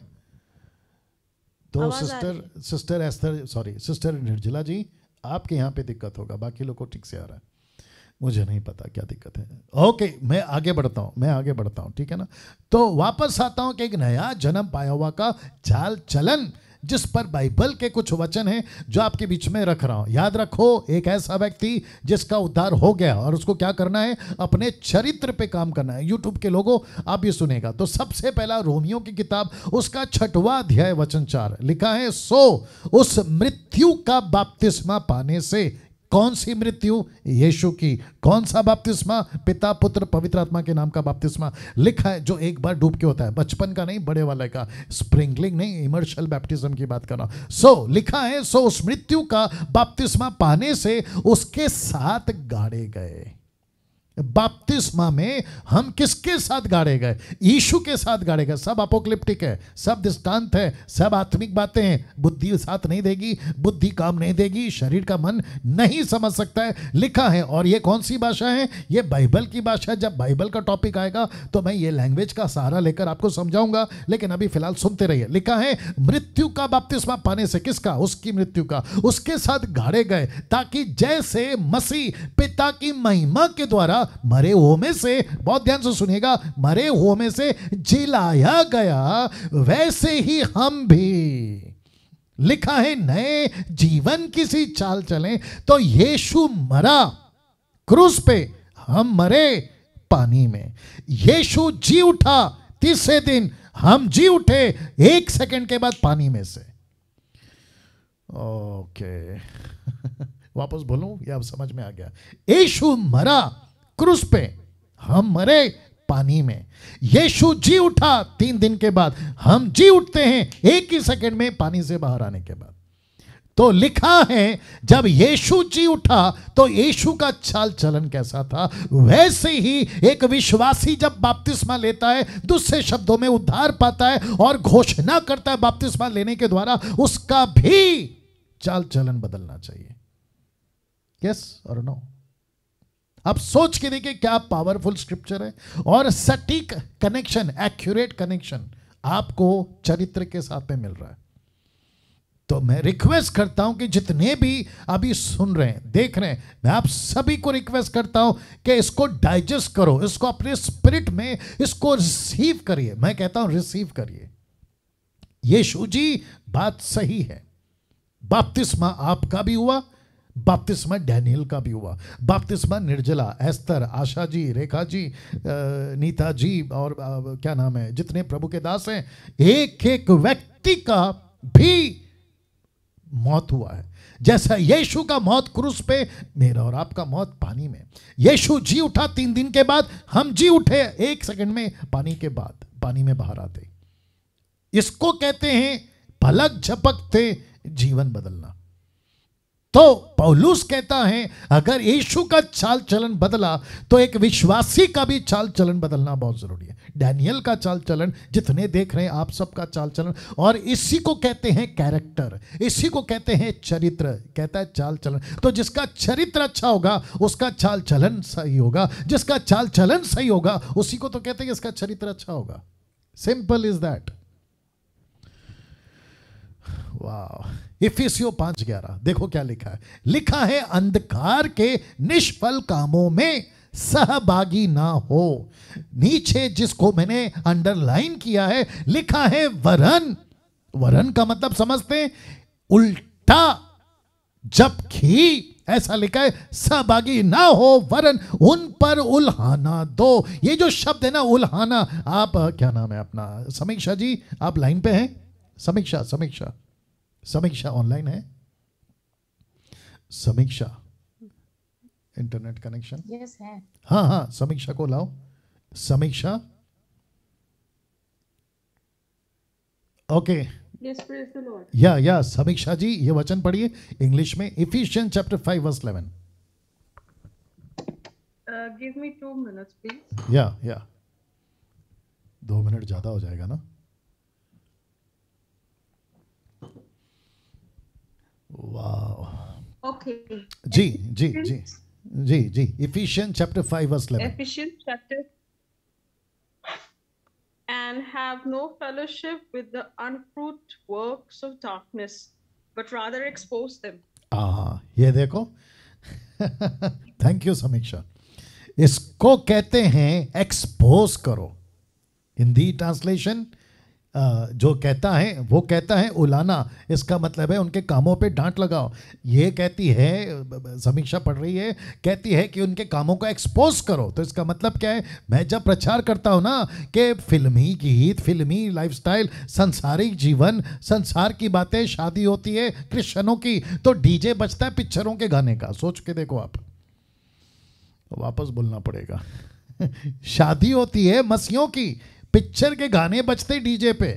तो sister sister Esther sorry sister Nirjala ji आपके यहाँ पे दिक्कत होगा बाकी लोग को ठीक से आ रहा है मुझे नहीं पता क्या दिक्कत है ओके मैं आगे बढ़ता हूँ मैं आगे बढ़ता हूँ ठीक है ना तो वापस आता हूँ कि एक नया जन्म पाया हुआ का चाल चलन जिस पर बाइबल के कुछ वचन हैं जो आपके बीच में रख रहा हूं याद रखो एक ऐसा व्यक्ति जिसका उद्धार हो गया और उसको क्या करना है अपने चरित्र पे काम करना है यूट्यूब के लोगों आप ये सुनेगा तो सबसे पहला रोमियो की किताब उसका छठवा अध्याय वचन चार लिखा है सो उस मृत्यु का बाप्तिस्मा पाने से कौन सी मृत्यु यीशु की कौन सा बाप्तिस्मा पिता पुत्र पवित्र आत्मा के नाम का बाप्तिस्मा लिखा है जो एक बार डूब के होता है बचपन का नहीं बड़े वाले का स्प्रिंकलिंग नहीं इमर्शल बैप्टिज्म की बात कर रहा हूं सो so, लिखा है सो so, उस मृत्यु का बाप्तिस्मा पाने से उसके साथ गाड़े गए बाप्तिस्मा में हम किसके साथ गाड़े गए ईशु के साथ गाड़े गए सब अपोक्लिप्टिक है सब दृष्टांत है सब आत्मिक बातें हैं बुद्धि साथ नहीं देगी बुद्धि काम नहीं देगी शरीर का मन नहीं समझ सकता है लिखा है और ये कौन सी भाषा है ये बाइबल की भाषा है जब बाइबल का टॉपिक आएगा तो मैं ये लैंग्वेज का सहारा लेकर आपको समझाऊंगा लेकिन अभी फिलहाल सुनते रहिए लिखा है मृत्यु का बाप्तिस्मा पाने से किसका उसकी मृत्यु का उसके साथ गाड़े गए ताकि जैसे मसीह पिता की महिमा के द्वारा मरे हो में से बहुत ध्यान से सुनेगा मरे हो में से जिलाया गया वैसे ही हम भी लिखा है नए जीवन किसी चाल चले तो यीशु मरा क्रूस पे हम मरे पानी में यीशु जी उठा तीसरे दिन हम जी उठे एक सेकंड के बाद पानी में से ओके वापस बोलूं या समझ में आ गया यीशु मरा क्रूस पे हम मरे पानी में यीशु जी उठा तीन दिन के बाद हम जी उठते हैं एक ही सेकंड में पानी से बाहर आने के बाद तो लिखा है जब यीशु जी उठा तो यीशु का चाल चलन कैसा था वैसे ही एक विश्वासी जब बाप्तिस्मा लेता है दूसरे शब्दों में उद्धार पाता है और घोषणा करता है बाप्तिस्मा लेने के द्वारा उसका भी चाल चलन बदलना चाहिए यस और नो आप सोच के देखिए क्या पावरफुल स्क्रिप्चर है और सटीक कनेक्शन एक्यूरेट कनेक्शन आपको चरित्र के साथ में मिल रहा है तो मैं रिक्वेस्ट करता हूं कि जितने भी अभी सुन रहे हैं देख रहे हैं मैं आप सभी को रिक्वेस्ट करता हूं कि इसको डाइजेस्ट करो इसको अपने स्पिरिट में इसको रिसीव करिए मैं कहता हूं रिसीव करिए यीशु जी बात सही है बापतिस्मा आपका भी हुआ बाप्तिस्मा डैनियल का भी हुआ बाप्तिस्मा निर्जला एस्तर आशा जी रेखा जी नीता जी और क्या नाम है जितने प्रभु के दास हैं एक एक व्यक्ति का भी मौत हुआ है जैसा यीशु का मौत क्रूस पे मेरा और आपका मौत पानी में यीशु जी उठा तीन दिन के बाद हम जी उठे एक सेकंड में पानी के बाद पानी में बाहर आते इसको कहते हैं पलक झपकते जीवन बदलना तो पौलूस कहता है अगर यीशु का चाल चलन बदला तो एक विश्वासी का भी चाल चलन बदलना बहुत जरूरी है डैनियल का चाल चलन जितने देख रहे हैं आप सबका चाल चलन और इसी को कहते हैं कैरेक्टर इसी को कहते हैं चरित्र कहता है चाल चलन तो जिसका चरित्र अच्छा होगा उसका चाल चलन सही होगा जिसका चाल चलन सही होगा उसी को तो कहते हैं इसका चरित्र अच्छा होगा सिंपल इज दैट वाह इफिसियो पांच ग्यारह देखो क्या लिखा है लिखा है अंधकार के निष्फल कामों में सहभागी ना हो नीचे जिसको मैंने अंडरलाइन किया है लिखा है वरन वरन का मतलब समझते हैं उल्टा जबकि ऐसा लिखा है सहभागी ना हो वरन उन पर उल्हाना दो ये जो शब्द है ना उल्हाना आप क्या नाम है अपना समीक्षा जी आप लाइन पे हैं समीक्षा समीक्षा समीक्षा ऑनलाइन है समीक्षा इंटरनेट कनेक्शन यस है हाँ हाँ समीक्षा को लाओ समीक्षा ओके या या समीक्षा जी ये वचन पढ़िए इंग्लिश में Ephesians chapter five verse eleven give me two minutes please या या दो मिनट ज्यादा हो जाएगा ना वाओ ओके जी जी जी जी जी Ephesians chapter 5 verse 11 Ephesians chapter and have no fellowship with the unfruit works of darkness but rather expose them ah ye dekho thank you Samiksha इसको कहते हैं एक्सपोज करो हिंदी ट्रांसलेशन जो कहता है वो कहता है उलाना इसका मतलब है उनके कामों पे डांट लगाओ ये कहती है समीक्षा पढ़ रही है कहती है कि उनके कामों को एक्सपोज करो तो इसका मतलब क्या है मैं जब प्रचार करता हूँ ना कि फिल्मी गीत फिल्मी लाइफस्टाइल संसारिक जीवन संसार की बातें शादी होती है क्रिश्चनों की तो डीजे बचता है पिक्चरों के गाने का सोच के देखो आप वापस बोलना पड़ेगा शादी होती है मसियों की पिक्चर के गाने बजते डीजे पे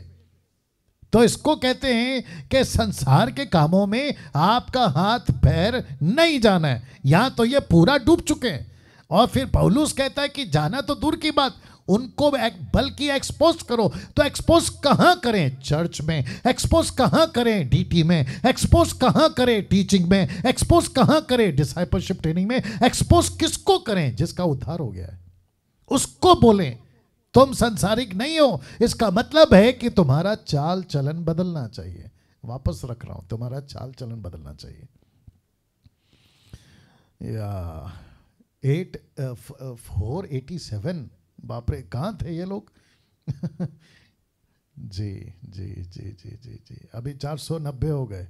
तो इसको कहते हैं कि संसार के कामों में आपका हाथ पैर नहीं जाना है यहां तो ये पूरा डूब चुके हैं और फिर पौलूस कहता है कि जाना तो दूर की बात उनको बल्कि एक्सपोज करो तो एक्सपोज कहाँ करें चर्च में एक्सपोज कहाँ करें डीटी में एक्सपोज कहाँ करें टीचिंग में एक्सपोज कहाँ करें डिसाइपलशिप ट्रेनिंग में एक्सपोज किसको करें जिसका उद्धार हो गया है उसको बोलें तुम संसारिक नहीं हो इसका मतलब है कि तुम्हारा चाल चलन बदलना चाहिए वापस रख रहा हूं तुम्हारा चाल चलन बदलना चाहिए या एट फोर एटी सेवन बापरे कहाँ थे ये लोग जी जी जी जी जी जी अभी चार सौ नब्बे हो गए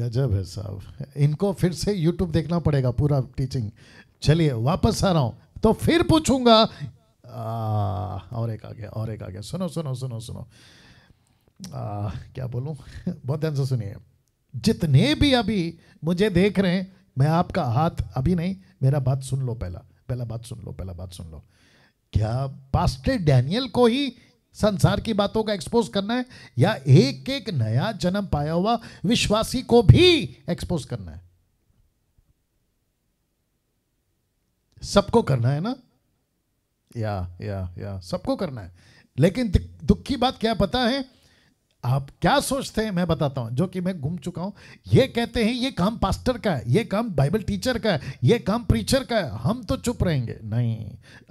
गजब है साहब इनको फिर से यूट्यूब देखना पड़ेगा पूरा टीचिंग चलिए वापस आ रहा हूँ तो फिर पूछूंगा और एक आ गया और एक आ गया सुनो सुनो सुनो सुनो आ, क्या बोलूँ बहुत ध्यान से सुनिए जितने भी अभी मुझे देख रहे हैं मैं आपका हाथ अभी नहीं मेरा बात सुन लो पहला पहला बात सुन लो पहला बात सुन लो क्या पास्टर डैनियल को ही संसार की बातों का एक्सपोज करना है या एक एक नया जन्म पाया हुआ विश्वासी को भी एक्सपोज करना है सबको करना है ना या या या सबको करना है लेकिन दुख की बात क्या पता है आप क्या सोचते हैं मैं बताता हूं जो कि मैं घूम चुका हूं ये कहते हैं ये काम पास्टर का है ये काम बाइबल टीचर का है ये काम प्रीचर का है हम तो चुप रहेंगे नहीं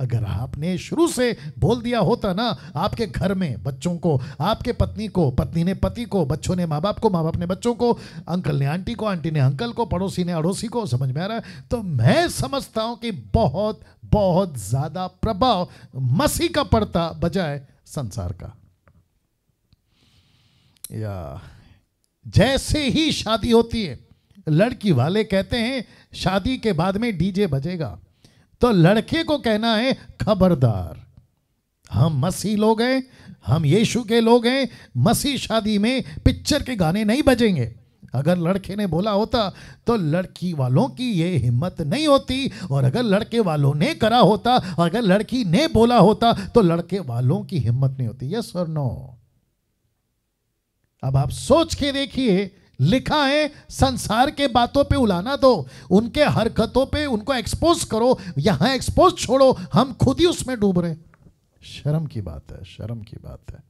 अगर आपने शुरू से बोल दिया होता ना आपके घर में बच्चों को आपके पत्नी को पत्नी ने पति को बच्चों ने माँ बाप को माँ बाप ने बच्चों को अंकल ने आंटी को आंटी ने अंकल को पड़ोसी ने अड़ोसी को समझ में आ रहा है तो मैं समझता हूँ कि बहुत बहुत ज्यादा प्रभाव मसी का पड़ता बजाय संसार का या जैसे ही शादी होती है लड़की वाले कहते हैं शादी के बाद में डीजे बजेगा तो लड़के को कहना है खबरदार हम मसी लोग हैं हम यीशु के लोग हैं मसी शादी में पिक्चर के गाने नहीं बजेंगे अगर लड़के ने बोला होता तो लड़की वालों की ये हिम्मत नहीं होती और अगर लड़के वालों ने करा होता अगर लड़की ने बोला होता तो लड़के वालों की हिम्मत नहीं होती यस और नो अब आप सोच के देखिए लिखा है संसार के बातों पे उलाना दो उनके हरकतों पे उनको एक्सपोज करो यहां एक्सपोज छोड़ो हम खुद ही उसमें डूब रहे शर्म की बात है शर्म की बात है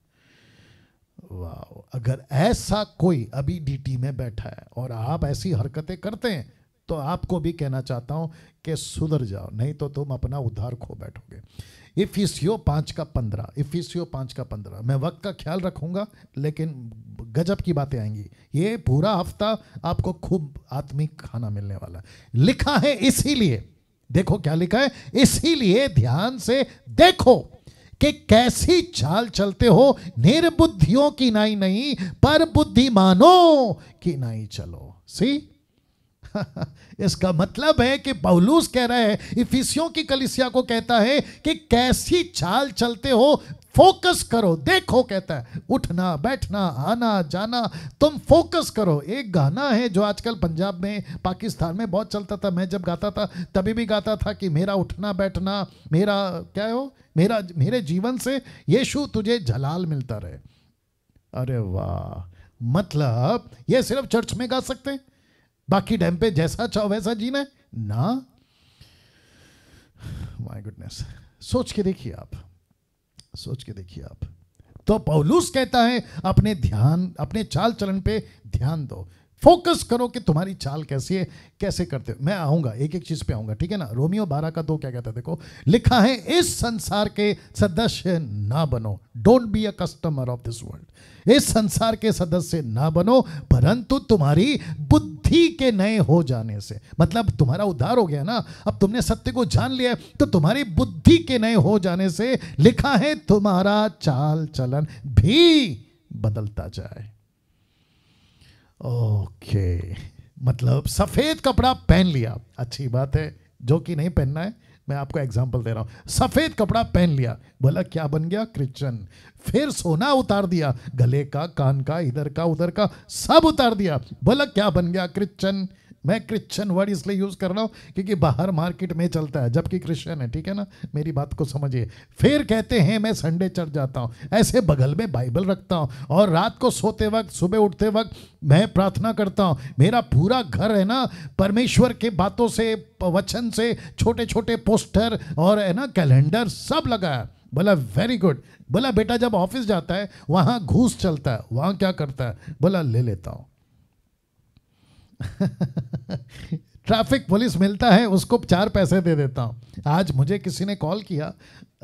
वाह अगर ऐसा कोई अभी डीटी में बैठा है और आप ऐसी हरकतें करते हैं तो आपको भी कहना चाहता हूं कि सुधर जाओ नहीं तो तुम अपना उद्धार खो बैठोगे इफिसियो पांच का पंद्रह इफिसियो पांच का पंद्रह मैं वक्त का ख्याल रखूंगा लेकिन गजब की बातें आएंगी ये पूरा हफ्ता आपको खूब आत्मिक खाना मिलने वाला लिखा है इसीलिए देखो क्या लिखा है इसीलिए ध्यान से देखो कि कैसी चाल चलते हो निर्बुद्धियों की नाई नहीं पर बुद्धिमानों की नाई चलो सी इसका मतलब है कि पौलूस कह रहा है इफिसियों की कलिसिया को कहता है कि कैसी चाल चलते हो फोकस करो देखो कहता है उठना बैठना आना जाना तुम फोकस करो एक गाना है जो आजकल पंजाब में पाकिस्तान में बहुत चलता था मैं जब गाता था तभी भी गाता था कि मेरा उठना बैठना मेरा क्या हो मेरा मेरे जीवन से यीशु तुझे जलाल मिलता रहे अरे वाह मतलब ये सिर्फ चर्च में गा सकते हैं बाकी डैम पे जैसा चाहो वैसा जीना है ना माई गुडनेस सोच के देखिए आप सोच के देखिए आप तो पौलूस कहता है अपने ध्यान अपने चाल चलन पे ध्यान दो फोकस करो कि तुम्हारी चाल कैसी है कैसे करते हो मैं आऊंगा एक एक चीज़ पे आऊंगा ठीक है ना रोमियो बारह का दो क्या कहता है देखो लिखा है इस संसार के सदस्य ना बनो don't be a customer of this world इस संसार के सदस्य ना बनो परंतु तुम्हारी बुद्धि के नए हो जाने से मतलब तुम्हारा उद्धार हो गया ना अब तुमने सत्य को जान लिया तो तुम्हारी बुद्धि के नए हो जाने से लिखा है तुम्हारा चाल चलन भी बदलता जाए ओके मतलब सफेद कपड़ा पहन लिया अच्छी बात है जो कि नहीं पहनना है मैं आपको एग्जाम्पल दे रहा हूं सफेद कपड़ा पहन लिया बोला क्या बन गया क्रिश्चियन फिर सोना उतार दिया गले का कान का इधर का उधर का सब उतार दिया बोला क्या बन गया क्रिश्चन मैं क्रिश्चन वर्ड इसलिए यूज कर रहा हूं क्योंकि बाहर मार्केट में चलता है जबकि क्रिश्चियन है ठीक है ना मेरी बात को समझिए फिर कहते हैं मैं संडे चढ़ जाता हूं ऐसे बगल में बाइबल रखता हूं और रात को सोते वक्त सुबह उठते वक्त मैं प्रार्थना करता हूं मेरा पूरा घर है ना परमेश्वर के बातों से वचन से छोटे छोटे पोस्टर और है ना कैलेंडर सब लगाया बोला वेरी गुड बोला बेटा जब ऑफिस जाता है वहां घूस चलता है वहां क्या करता है बोला ले लेता हूं ट्रैफिक पुलिस मिलता है उसको चार पैसे दे देता हूं आज मुझे किसी ने कॉल किया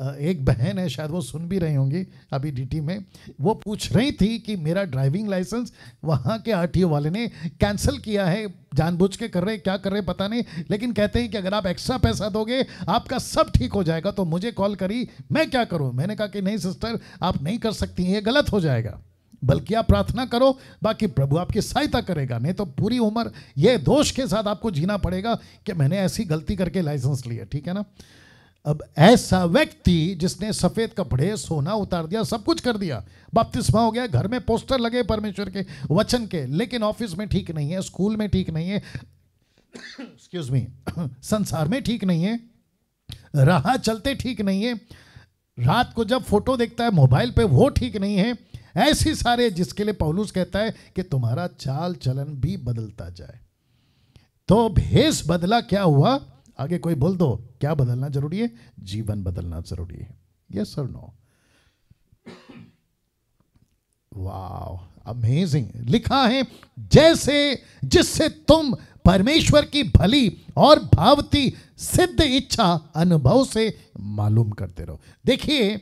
एक बहन है शायद वो सुन भी रही होंगी अभी डीटी में वो पूछ रही थी कि मेरा ड्राइविंग लाइसेंस वहाँ के आरटीओ वाले ने कैंसिल किया है जानबूझ के कर रहे क्या कर रहे पता नहीं लेकिन कहते हैं कि अगर आप एक्स्ट्रा पैसा दोगे आपका सब ठीक हो जाएगा तो मुझे कॉल करी मैं क्या करूँ मैंने कहा कि नहीं सिस्टर आप नहीं कर सकती ये गलत हो जाएगा बल्कि आप प्रार्थना करो बाकी प्रभु आपकी सहायता करेगा नहीं तो पूरी उम्र ये दोष के साथ आपको जीना पड़ेगा कि मैंने ऐसी गलती करके लाइसेंस लिया ठीक है ना अब ऐसा व्यक्ति जिसने सफेद कपड़े सोना उतार दिया सब कुछ कर दिया बपतिस्मा हो गया घर में पोस्टर लगे परमेश्वर के वचन के लेकिन ऑफिस में ठीक नहीं है स्कूल में ठीक नहीं है एक्सक्यूज मी संसार में ठीक नहीं है राह चलते ठीक नहीं है रात को जब फोटो देखता है मोबाइल पे वो ठीक नहीं है ऐसी सारे जिसके लिए पौलूस कहता है कि तुम्हारा चाल चलन भी बदलता जाए तो भेष बदला क्या हुआ आगे कोई बोल दो क्या बदलना जरूरी है जीवन बदलना जरूरी है यस और नो वाह अमेजिंग लिखा है जैसे जिससे तुम परमेश्वर की भली और भावती सिद्ध इच्छा अनुभव से मालूम करते रहो देखिए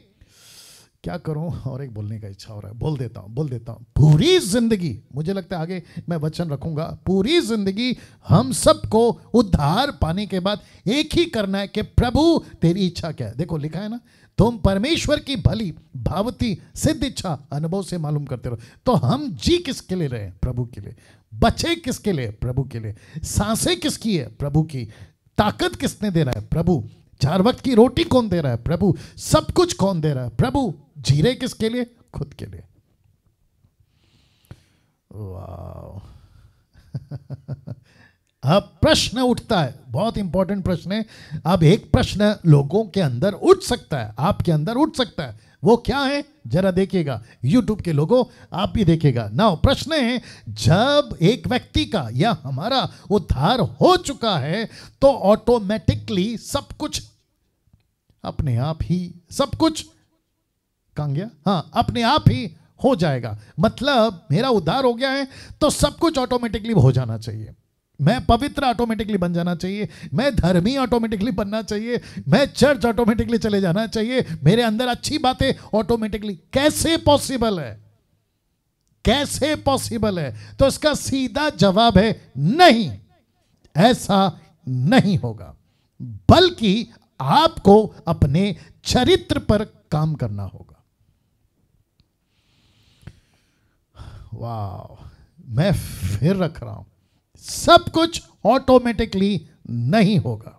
क्या करूं और एक बोलने का इच्छा हो रहा है बोल देता हूं बोल देता हूं पूरी जिंदगी मुझे लगता है आगे मैं वचन रखूंगा पूरी जिंदगी हम सबको उद्धार पाने के बाद एक ही करना है कि प्रभु तेरी इच्छा क्या है देखो लिखा है ना तुम परमेश्वर की भली भावती सिद्ध इच्छा अनुभव से मालूम करते रहो तो हम जी किसके लिए रहे प्रभु के लिए बचे किसके लिए प्रभु के लिए सांसें किसकी है प्रभु की ताकत किसने दे रहा है प्रभु चार वक्त की रोटी कौन दे रहा है प्रभु सब कुछ कौन दे रहा है प्रभु जी रहे किसके लिए खुद के लिए अब हाँ, प्रश्न उठता है बहुत इंपॉर्टेंट प्रश्न है अब एक प्रश्न लोगों के अंदर उठ सकता है आपके अंदर उठ सकता है वो क्या है जरा देखिएगा यूट्यूब के लोगों आप भी देखिएगा ना प्रश्न है जब एक व्यक्ति का या हमारा उद्धार हो चुका है तो ऑटोमेटिकली सब कुछ अपने आप ही सब कुछ कहाँ गया हाँ अपने आप ही हो जाएगा मतलब मेरा उद्धार हो गया है तो सब कुछ ऑटोमेटिकली हो जाना चाहिए मैं पवित्र ऑटोमेटिकली बन जाना चाहिए मैं धर्मी ऑटोमेटिकली बनना चाहिए मैं चर्च ऑटोमेटिकली चले जाना चाहिए मेरे अंदर अच्छी बातें ऑटोमेटिकली कैसे पॉसिबल है कैसे पॉसिबल है तो इसका सीधा जवाब है नहीं ऐसा नहीं होगा बल्कि आपको अपने चरित्र पर काम करना होगा वाह मैं फिर रख रहा हूं सब कुछ ऑटोमेटिकली नहीं होगा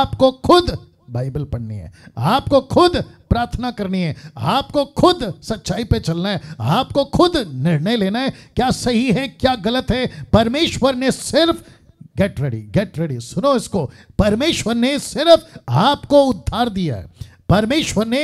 आपको खुद बाइबल पढ़नी है आपको खुद प्रार्थना करनी है आपको खुद सच्चाई पे चलना है आपको खुद निर्णय लेना है क्या सही है क्या गलत है परमेश्वर ने सिर्फ गेट रेडी गेट रेडी सुनो इसको परमेश्वर ने सिर्फ आपको उद्धार दिया है परमेश्वर ने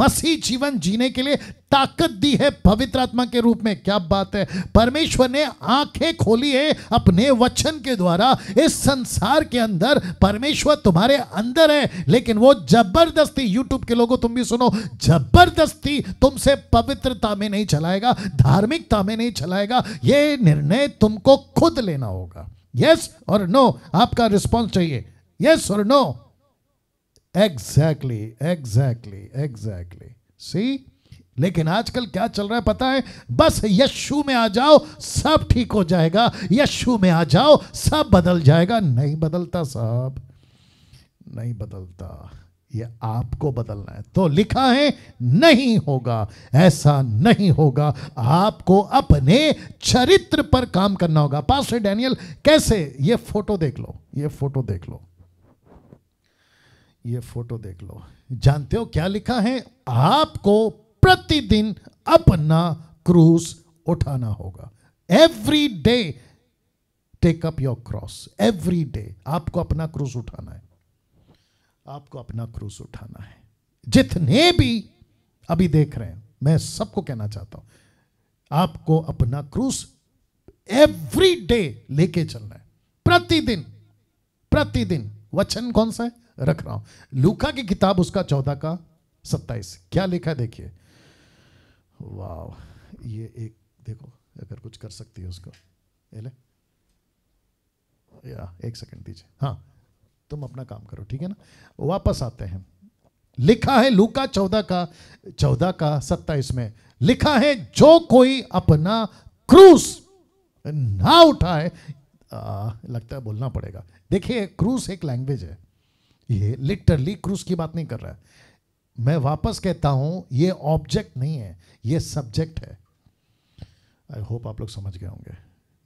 मसीह जीवन जीने के लिए ताकत दी है पवित्र आत्मा के रूप में क्या बात है परमेश्वर ने आंखें खोली है अपने वचन के द्वारा इस संसार के अंदर परमेश्वर तुम्हारे अंदर है लेकिन वो जबरदस्ती यूट्यूब के लोगों तुम भी सुनो जबरदस्ती तुमसे पवित्रता में नहीं चलाएगा धार्मिकता में नहीं चलाएगा ये निर्णय तुमको खुद लेना होगा यस और नो आपका रिस्पॉन्स चाहिए यस और no exactly exactly exactly see लेकिन आजकल क्या चल रहा है पता है बस यशु में आ जाओ सब ठीक हो जाएगा यशु में आ जाओ सब बदल जाएगा नहीं बदलता साहब नहीं बदलता ये आपको बदलना है तो लिखा है नहीं होगा ऐसा नहीं होगा आपको अपने चरित्र पर काम करना होगा पास डैनियल कैसे ये फोटो देख लो ये फोटो देख लो ये फोटो देख लो जानते हो क्या लिखा है आपको प्रतिदिन अपना क्रूस उठाना होगा every day take up your cross every day आपको अपना क्रूस उठाना है आपको अपना क्रूस उठाना है जितने भी अभी देख रहे हैं मैं सबको कहना चाहता हूं आपको अपना क्रूस एवरी डे लेके चलना है प्रतिदिन प्रतिदिन वचन कौन सा है रख रहा हूं लूका की किताब उसका चौदह का सत्ताईस क्या लिखा देखिए वाह ये एक देखो अगर कुछ कर सकती है उसको ले या एक सेकंड दीजिए हाँ तुम अपना काम करो ठीक है ना वापस आते हैं लिखा है लूका चौदह का चौदह का सत्ताईस में लिखा है जो कोई अपना क्रूस ना उठाए आ, लगता है बोलना पड़ेगा देखिए क्रूस एक लैंग्वेज है ये लिटरली क्रूस की बात नहीं कर रहा है मैं वापस कहता हूं ये ऑब्जेक्ट नहीं है ये सब्जेक्ट है आई होप आप लोग समझ गए होंगे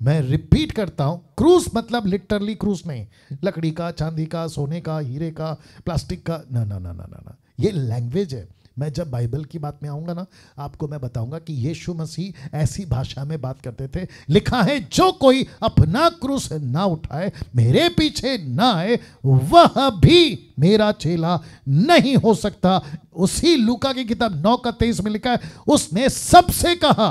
मैं रिपीट करता हूं क्रूस मतलब लिटरली क्रूस नहीं लकड़ी का चांदी का सोने का हीरे का प्लास्टिक का ना ना ना ना ना ना ये लैंग्वेज है मैं जब बाइबल की बात में आऊंगा ना आपको मैं बताऊंगा कि यीशु मसीह ऐसी भाषा में बात करते थे लिखा है जो कोई अपना क्रूस ना उठाए मेरे पीछे ना आए वह भी मेरा चेला नहीं हो सकता उसी लूका की किताब नौ का तेईस में लिखा है उसने सबसे कहा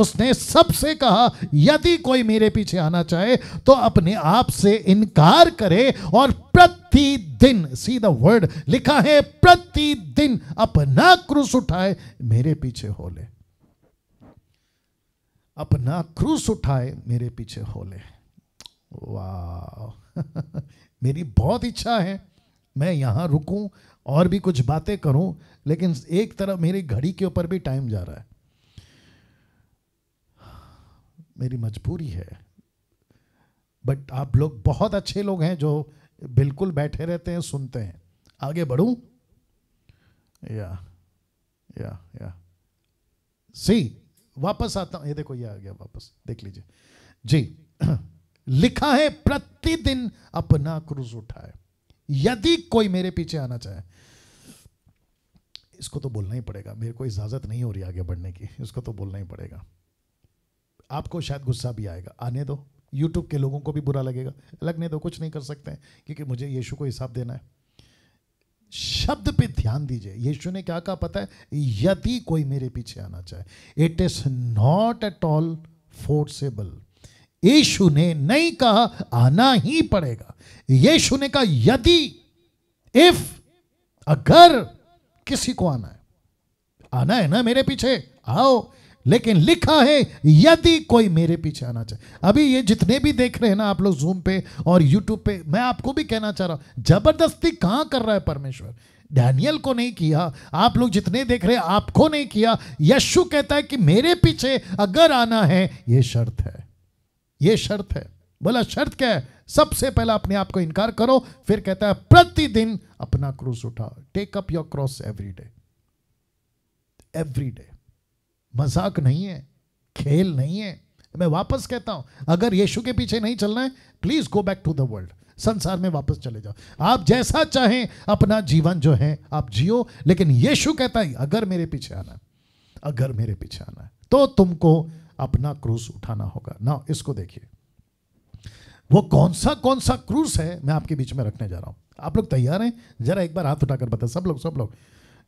उसने सबसे कहा यदि कोई मेरे पीछे आना चाहे तो अपने आप से इनकार करे और प्रतिदिन सी द वर्ड लिखा है प्रतिदिन अपना क्रूस उठाए मेरे पीछे हो ले अपना क्रूस उठाए मेरे पीछे हो ले वाह मेरी बहुत इच्छा है मैं यहां रुकूं और भी कुछ बातें करूं लेकिन एक तरफ मेरी घड़ी के ऊपर भी टाइम जा रहा है मेरी मजबूरी है बट आप लोग बहुत अच्छे लोग हैं जो बिल्कुल बैठे रहते हैं सुनते हैं आगे बढ़ू या या या सी वापस आता हूं ये देखो ये आ गया वापस देख लीजिए जी लिखा है प्रतिदिन अपना क्रूज उठाए यदि कोई मेरे पीछे आना चाहे इसको तो बोलना ही पड़ेगा मेरे को इजाजत नहीं हो रही आगे बढ़ने की इसको तो बोलना ही पड़ेगा आपको शायद गुस्सा भी आएगा आने दो यूट्यूब के लोगों को भी बुरा लगेगा लगने दो कुछ नहीं कर सकते क्योंकि मुझे यीशु को हिसाब देना है शब्द पे ध्यान दीजिए यीशु ने क्या कहा पता है यदि कोई मेरे पीछे आना चाहे it is not at all forcible यीशु ने नहीं कहा आना ही पड़ेगा यीशु ने कहा यदि इफ अगर किसी को आना है आना है ना मेरे पीछे आओ लेकिन लिखा है यदि कोई मेरे पीछे आना चाहे अभी ये जितने भी देख रहे हैं ना आप लोग जूम पे और यूट्यूब पे मैं आपको भी कहना चाह रहा हूं जबरदस्ती कहां कर रहा है परमेश्वर डैनियल को नहीं किया आप लोग जितने देख रहे हैं आपको नहीं किया यशु कहता है कि मेरे पीछे अगर आना है ये शर्त है ये शर्त है बोला शर्त क्या है सबसे पहला अपने आप को इनकार करो फिर कहता है प्रतिदिन अपना क्रूस उठाओ take up your cross every day every day मजाक नहीं है खेल नहीं है मैं वापस कहता हूं अगर यीशु के पीछे नहीं चलना है please go back to the world संसार में वापस चले जाओ आप जैसा चाहें अपना जीवन जो है आप जियो लेकिन यीशु कहता है अगर मेरे पीछे आना अगर मेरे पीछे आना है तो तुमको अपना क्रूज उठाना होगा ना इसको देखिए वो कौन सा कौन सा क्रूस है मैं आपके बीच में रखने जा रहा हूं आप लोग तैयार हैं जरा एक बार हाथ उठाकर बता सब लोग सब लोग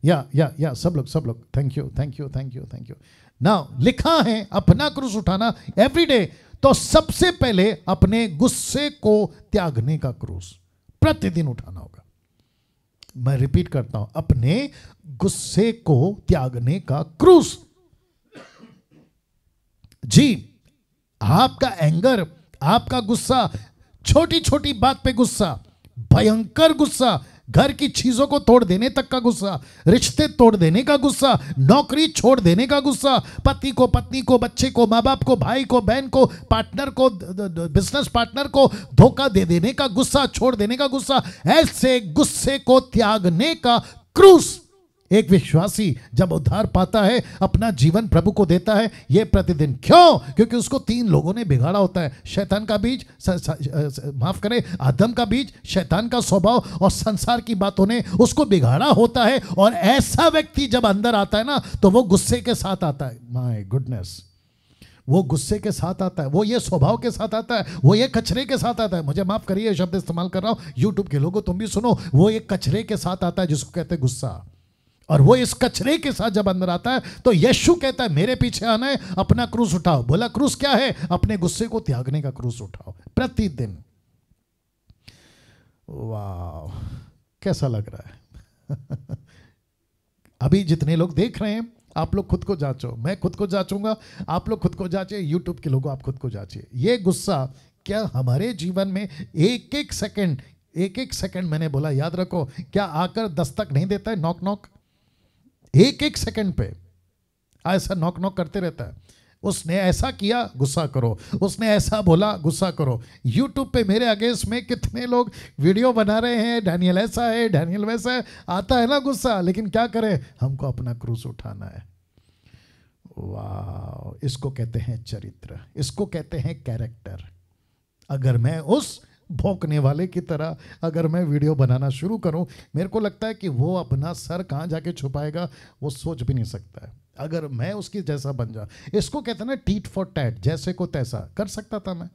या या या सब लोग सब लोग thank you thank you thank you thank you ना लिखा है अपना क्रूस उठाना एवरीडे तो सबसे पहले अपने गुस्से को त्यागने का क्रूस प्रतिदिन उठाना होगा मैं रिपीट करता हूं अपने गुस्से को त्यागने का क्रूस जी आपका एंगर आपका गुस्सा छोटी छोटी बात पे गुस्सा भयंकर गुस्सा घर की चीजों को तोड़ देने तक का गुस्सा रिश्ते तोड़ देने का गुस्सा नौकरी छोड़ देने का गुस्सा पति को पत्नी को बच्चे को माँ बाप को भाई को बहन को पार्टनर को बिजनेस पार्टनर को धोखा दे देने का गुस्सा छोड़ देने का गुस्सा ऐसे गुस्से को त्यागने का क्रूस एक विश्वासी जब उद्धार पाता है अपना जीवन प्रभु को देता है ये प्रतिदिन क्यों क्योंकि उसको तीन लोगों ने बिगाड़ा होता है शैतान का बीज माफ करें आदम का बीज शैतान का स्वभाव और संसार की बातों ने उसको बिगाड़ा होता है और ऐसा व्यक्ति जब अंदर आता है ना तो वो गुस्से के साथ आता है माई गुडनेस वो गुस्से के साथ आता है वो ये स्वभाव के साथ आता है वो ये कचरे के साथ आता है मुझे माफ करिए शब्द इस्तेमाल कर रहा हूँ यूट्यूब के लोगों तुम भी सुनो वो ये कचरे के साथ आता है जिसको कहते हैं गुस्सा और वो इस कचरे के साथ जब अंदर आता है तो यशु कहता है मेरे पीछे आना है अपना क्रूस उठाओ बोला क्रूस क्या है अपने गुस्से को त्यागने का क्रूस उठाओ प्रतिदिन वाह कैसा लग रहा है अभी जितने लोग देख रहे हैं आप लोग खुद को जांचो मैं खुद को जांचूंगा आप लोग खुद को जांचे यूट्यूब के लोगों आप खुद को जांचे ये गुस्सा क्या हमारे जीवन में एक एक सेकंड एक एक सेकंड मैंने बोला याद रखो क्या आकर दस्तक नहीं देता है नॉक नॉक एक एक सेकंड पे ऐसा नॉक नॉक करते रहता है उसने ऐसा किया गुस्सा करो उसने ऐसा बोला गुस्सा करो यूट्यूब पे मेरे अगेंस्ट में कितने लोग वीडियो बना रहे हैं डैनियल ऐसा है डैनियल वैसा है आता है ना गुस्सा लेकिन क्या करें हमको अपना क्रूज उठाना है वाह इसको कहते हैं चरित्र इसको कहते हैं कैरेक्टर अगर मैं उस भोंकने वाले की तरह अगर मैं वीडियो बनाना शुरू करूं मेरे को लगता है कि वो अपना सर कहाँ जाके छुपाएगा वो सोच भी नहीं सकता है अगर मैं उसकी जैसा बन जा इसको कहते हैं ना टीट फॉर टैट जैसे को तैसा कर सकता था मैं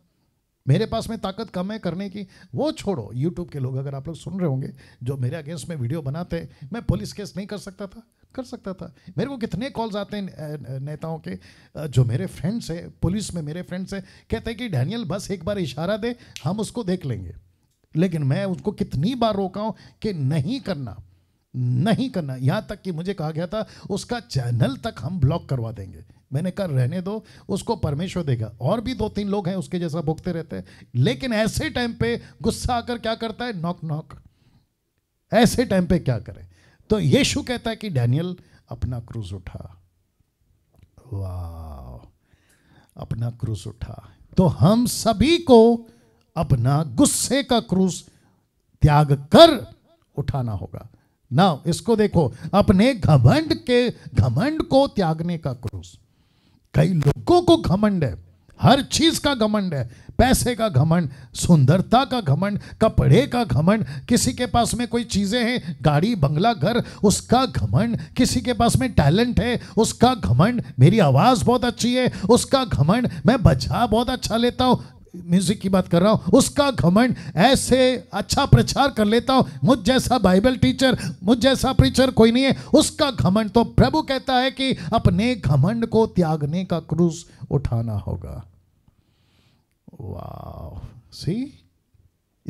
मेरे पास में ताकत कम है करने की वो छोड़ो यूट्यूब के लोग अगर आप लोग सुन रहे होंगे जो मेरे अगेंस्ट में वीडियो बनाते हैं मैं पुलिस केस नहीं कर सकता था कर सकता था मेरे को कितने कॉल्स आते हैं नेताओं के जो मेरे फ्रेंड्स हैं पुलिस में मेरे फ्रेंड्स हैं कहते हैं कि डैनियल बस एक बार इशारा दे हम उसको देख लेंगे लेकिन मैं उसको कितनी बार रोका हूँ कि नहीं करना नहीं करना यहाँ तक कि मुझे कहा गया था उसका चैनल तक हम ब्लॉक करवा देंगे मैंने कहा रहने दो उसको परमेश्वर देगा और भी दो तीन लोग हैं उसके जैसा भुगते रहते हैं लेकिन ऐसे टाइम पे गुस्सा आकर क्या करता है नॉक नॉक ऐसे टाइम पे क्या करें तो यीशु कहता है कि डैनियल अपना क्रूज उठा वाह अपना क्रूज उठा तो हम सभी को अपना गुस्से का क्रूज त्याग कर उठाना होगा ना इसको देखो अपने घमंड के घमंड को त्यागने का क्रूज कई लोगों को घमंड है हर चीज का घमंड है पैसे का घमंड सुंदरता का घमंड कपड़े का घमंड किसी के पास में कोई चीज़ें हैं गाड़ी बंगला घर उसका घमंड किसी के पास में टैलेंट है उसका घमंड मेरी आवाज़ बहुत अच्छी है उसका घमंड मैं बचा बहुत अच्छा लेता हूँ म्यूजिक की बात कर रहा हूँ उसका घमंड ऐसे अच्छा प्रचार कर लेता हूँ मुझ जैसा बाइबल टीचर मुझ जैसा प्रीचर कोई नहीं है उसका घमंड तो प्रभु कहता है कि अपने घमंड को त्यागने का क्रूस उठाना होगा वाह सी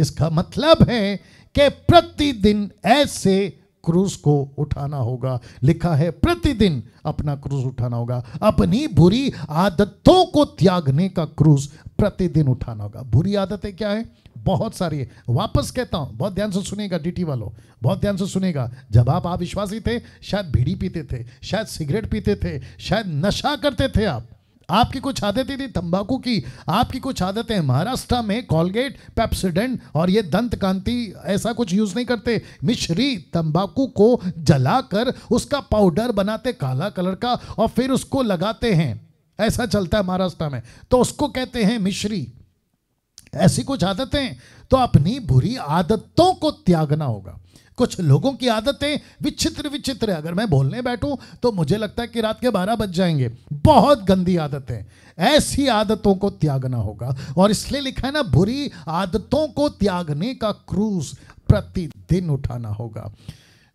इसका मतलब है कि प्रतिदिन ऐसे क्रूस को उठाना होगा लिखा है प्रतिदिन अपना क्रूस उठाना होगा अपनी बुरी आदतों को त्यागने का क्रूस प्रतिदिन उठाना होगा बुरी आदतें क्या है बहुत सारी है वापस कहता हूं बहुत ध्यान से सुनेगा डीटी वालों बहुत ध्यान से सुनेगा जब आप अविश्वासी थे शायद भीड़ी पीते थे शायद सिगरेट पीते थे शायद नशा करते थे आप आपकी कुछ आदतें थी तंबाकू की आपकी कुछ आदतें महाराष्ट्र में कॉलगेट पेप्सिडेंट और ये दंत कांति ऐसा कुछ यूज नहीं करते मिश्री तंबाकू को जलाकर उसका पाउडर बनाते काला कलर का और फिर उसको लगाते हैं ऐसा चलता है महाराष्ट्र में तो उसको कहते हैं मिश्री ऐसी कुछ आदतें तो अपनी बुरी आदतों को त्यागना होगा कुछ लोगों की आदतें विचित्र विचित्र अगर मैं बोलने बैठूं तो मुझे लगता है कि रात के बारह बज जाएंगे बहुत गंदी आदतें ऐसी आदतों को त्यागना होगा और इसलिए लिखा है ना बुरी आदतों को त्यागने का क्रूज प्रतिदिन उठाना होगा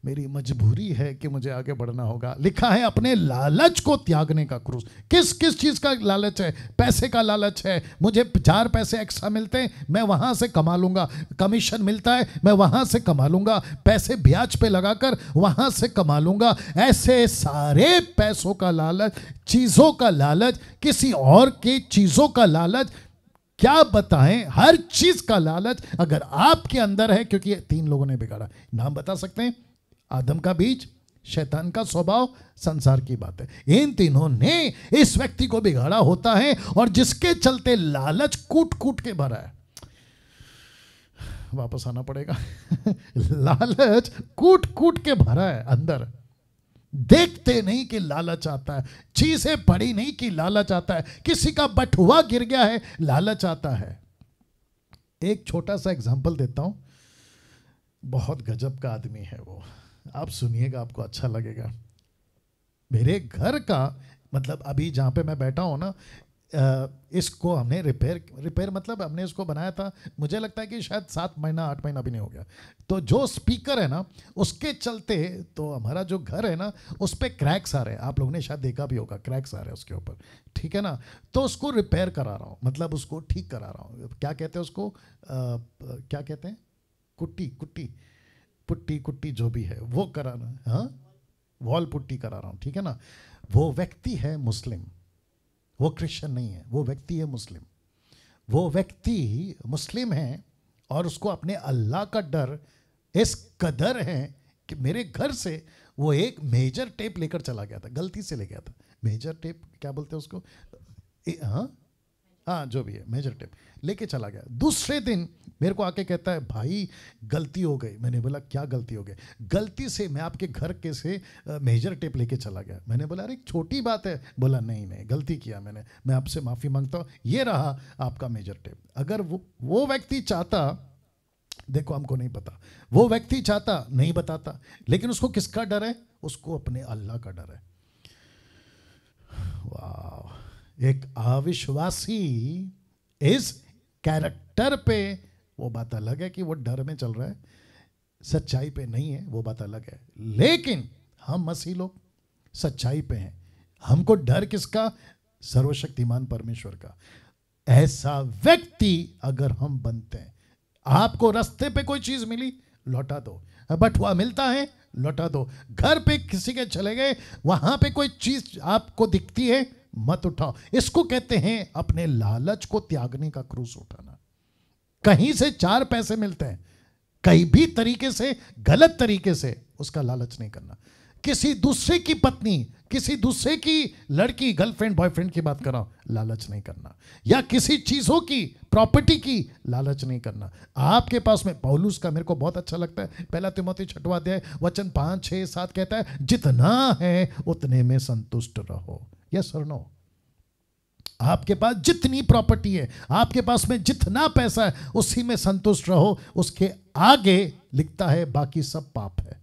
मेरी मजबूरी है कि मुझे आगे बढ़ना होगा लिखा है अपने लालच को त्यागने का क्रूस किस किस चीज़ का लालच है पैसे का लालच है मुझे चार पैसे एक्स्ट्रा मिलते हैं मैं वहां से कमा लूंगा कमीशन मिलता है मैं वहां से कमा लूंगा पैसे ब्याज पे लगाकर वहां से कमा लूंगा ऐसे सारे पैसों का लालच चीज़ों का लालच किसी और की चीज़ों का लालच क्या बताएं हर चीज का लालच अगर आपके अंदर है क्योंकि तीन लोगों ने बिगाड़ा नाम बता सकते हैं आदम का बीज शैतान का स्वभाव संसार की बात है इन तीनों ने इस व्यक्ति को बिगाड़ा होता है और जिसके चलते लालच कूट कूट के भरा है वापस आना पड़ेगा लालच कूट कूट के भरा है अंदर देखते नहीं कि लालच आता है चीजें पड़ी नहीं कि लालच आता है किसी का बटुआ गिर गया है लालच आता है एक छोटा सा एग्जाम्पल देता हूं बहुत गजब का आदमी है वो आप सुनिएगा आपको अच्छा लगेगा मेरे घर का मतलब अभी जहाँ पे मैं बैठा हूँ ना इसको हमने रिपेयर रिपेयर मतलब हमने इसको बनाया था मुझे लगता है कि शायद सात महीना आठ महीना भी नहीं हो गया तो जो स्पीकर है ना उसके चलते तो हमारा जो घर है ना उस पर क्रैक्स आ रहे हैं आप लोगों ने शायद देखा भी होगा क्रैक्स आ रहे हैं उसके ऊपर ठीक है ना तो उसको रिपेयर करा रहा हूँ मतलब उसको ठीक करा रहा हूँ क्या कहते हैं उसको आ, क्या कहते हैं कुट्टी कुट्टी पुट्टी कुट्टी जो भी है वो करा रहा है हाँ वॉल पुट्टी करा रहा हूँ ठीक है ना वो व्यक्ति है मुस्लिम वो क्रिश्चियन नहीं है वो व्यक्ति है मुस्लिम वो व्यक्ति मुस्लिम है और उसको अपने अल्लाह का डर इस कदर है कि मेरे घर से वो एक मेजर टेप लेकर चला गया था गलती से ले गया था मेजर टेप क्या बोलते हैं उसको ए, हाँ हाँ जो भी है मेजर टेप लेके चला गया दूसरे दिन मेरे को आके कहता है भाई गलती हो गई मैंने बोला क्या गलती हो गई गलती से मैं आपके घर के से मेजर टेप लेके चला गया मैंने बोला अरे छोटी बात है बोला नहीं नहीं गलती किया मैंने मैं आपसे माफ़ी मांगता हूँ ये रहा आपका मेजर टेप अगर वो वो व्यक्ति चाहता देखो हमको नहीं पता वो व्यक्ति चाहता नहीं बताता लेकिन उसको किसका डर है उसको अपने अल्लाह का डर है वाह एक अविश्वासी इस कैरेक्टर पे वो बात अलग है कि वो डर में चल रहा है सच्चाई पे नहीं है वो बात अलग है लेकिन हम मसीह लोग सच्चाई पे हैं हमको डर किसका सर्वशक्तिमान परमेश्वर का ऐसा व्यक्ति अगर हम बनते हैं आपको रास्ते पे कोई चीज मिली लौटा दो बटुआ मिलता है लौटा दो घर पे किसी के चले गए वहां पे कोई चीज आपको दिखती है मत उठाओ इसको कहते हैं अपने लालच को त्यागने का क्रूस उठाना कहीं से चार पैसे मिलते हैं कहीं भी तरीके से गलत तरीके से उसका लालच नहीं करना किसी दूसरे की पत्नी किसी दूसरे की लड़की गर्लफ्रेंड बॉयफ्रेंड की बात कर रहा हूं लालच नहीं करना या किसी चीज़ों की प्रॉपर्टी की लालच नहीं करना आपके पास में पौलूस का मेरे को बहुत अच्छा लगता है पहला तिमोती छठवा अध्याय वचन पांच छह सात कहता है जितना है उतने में संतुष्ट रहो यस और नो आपके पास जितनी प्रॉपर्टी है आपके पास में जितना पैसा है उसी में संतुष्ट रहो उसके आगे लिखता है बाकी सब पाप है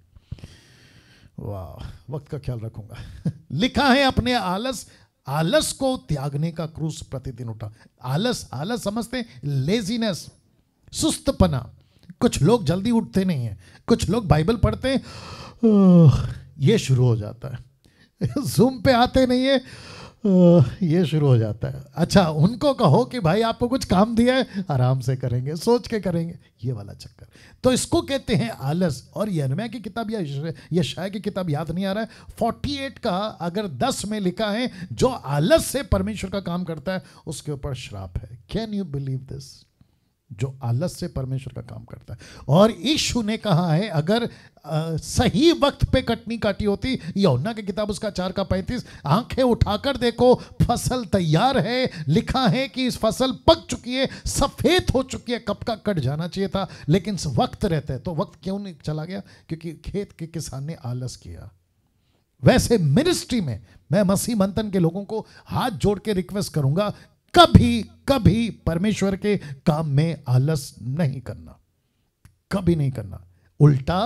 वाह वक्त का ख्याल रखूंगा लिखा है अपने आलस आलस को त्यागने का क्रूस प्रतिदिन उठा आलस आलस समझते लेजीनेस सुस्तपना कुछ लोग जल्दी उठते नहीं है कुछ लोग बाइबल पढ़ते हैं ये शुरू हो जाता है जूम पे आते नहीं है ये शुरू हो जाता है अच्छा उनको कहो कि भाई आपको कुछ काम दिया है आराम से करेंगे सोच के करेंगे ये वाला चक्कर तो इसको कहते हैं आलस और यनमया की किताब या यशाया की किताब याद नहीं आ रहा है 48 का अगर 10 में लिखा है जो आलस से परमेश्वर का काम करता है उसके ऊपर श्राप है कैन यू बिलीव दिस जो आलस से परमेश्वर का काम करता है और ईशु ने कहा है अगर आ, सही वक्त पे कटनी काटी होती यौना की किताब उसका चार का पैंतीस आंखें उठाकर देखो फसल तैयार है लिखा है कि इस फसल पक चुकी है सफ़ेद हो चुकी है कब का कट जाना चाहिए था लेकिन वक्त रहता है तो वक्त क्यों नहीं चला गया क्योंकि खेत के किसान ने आलस किया वैसे मिनिस्ट्री में मैं मसीह मंथन के लोगों को हाथ जोड़ के रिक्वेस्ट करूंगा कभी कभी परमेश्वर के काम में आलस नहीं करना कभी नहीं करना उल्टा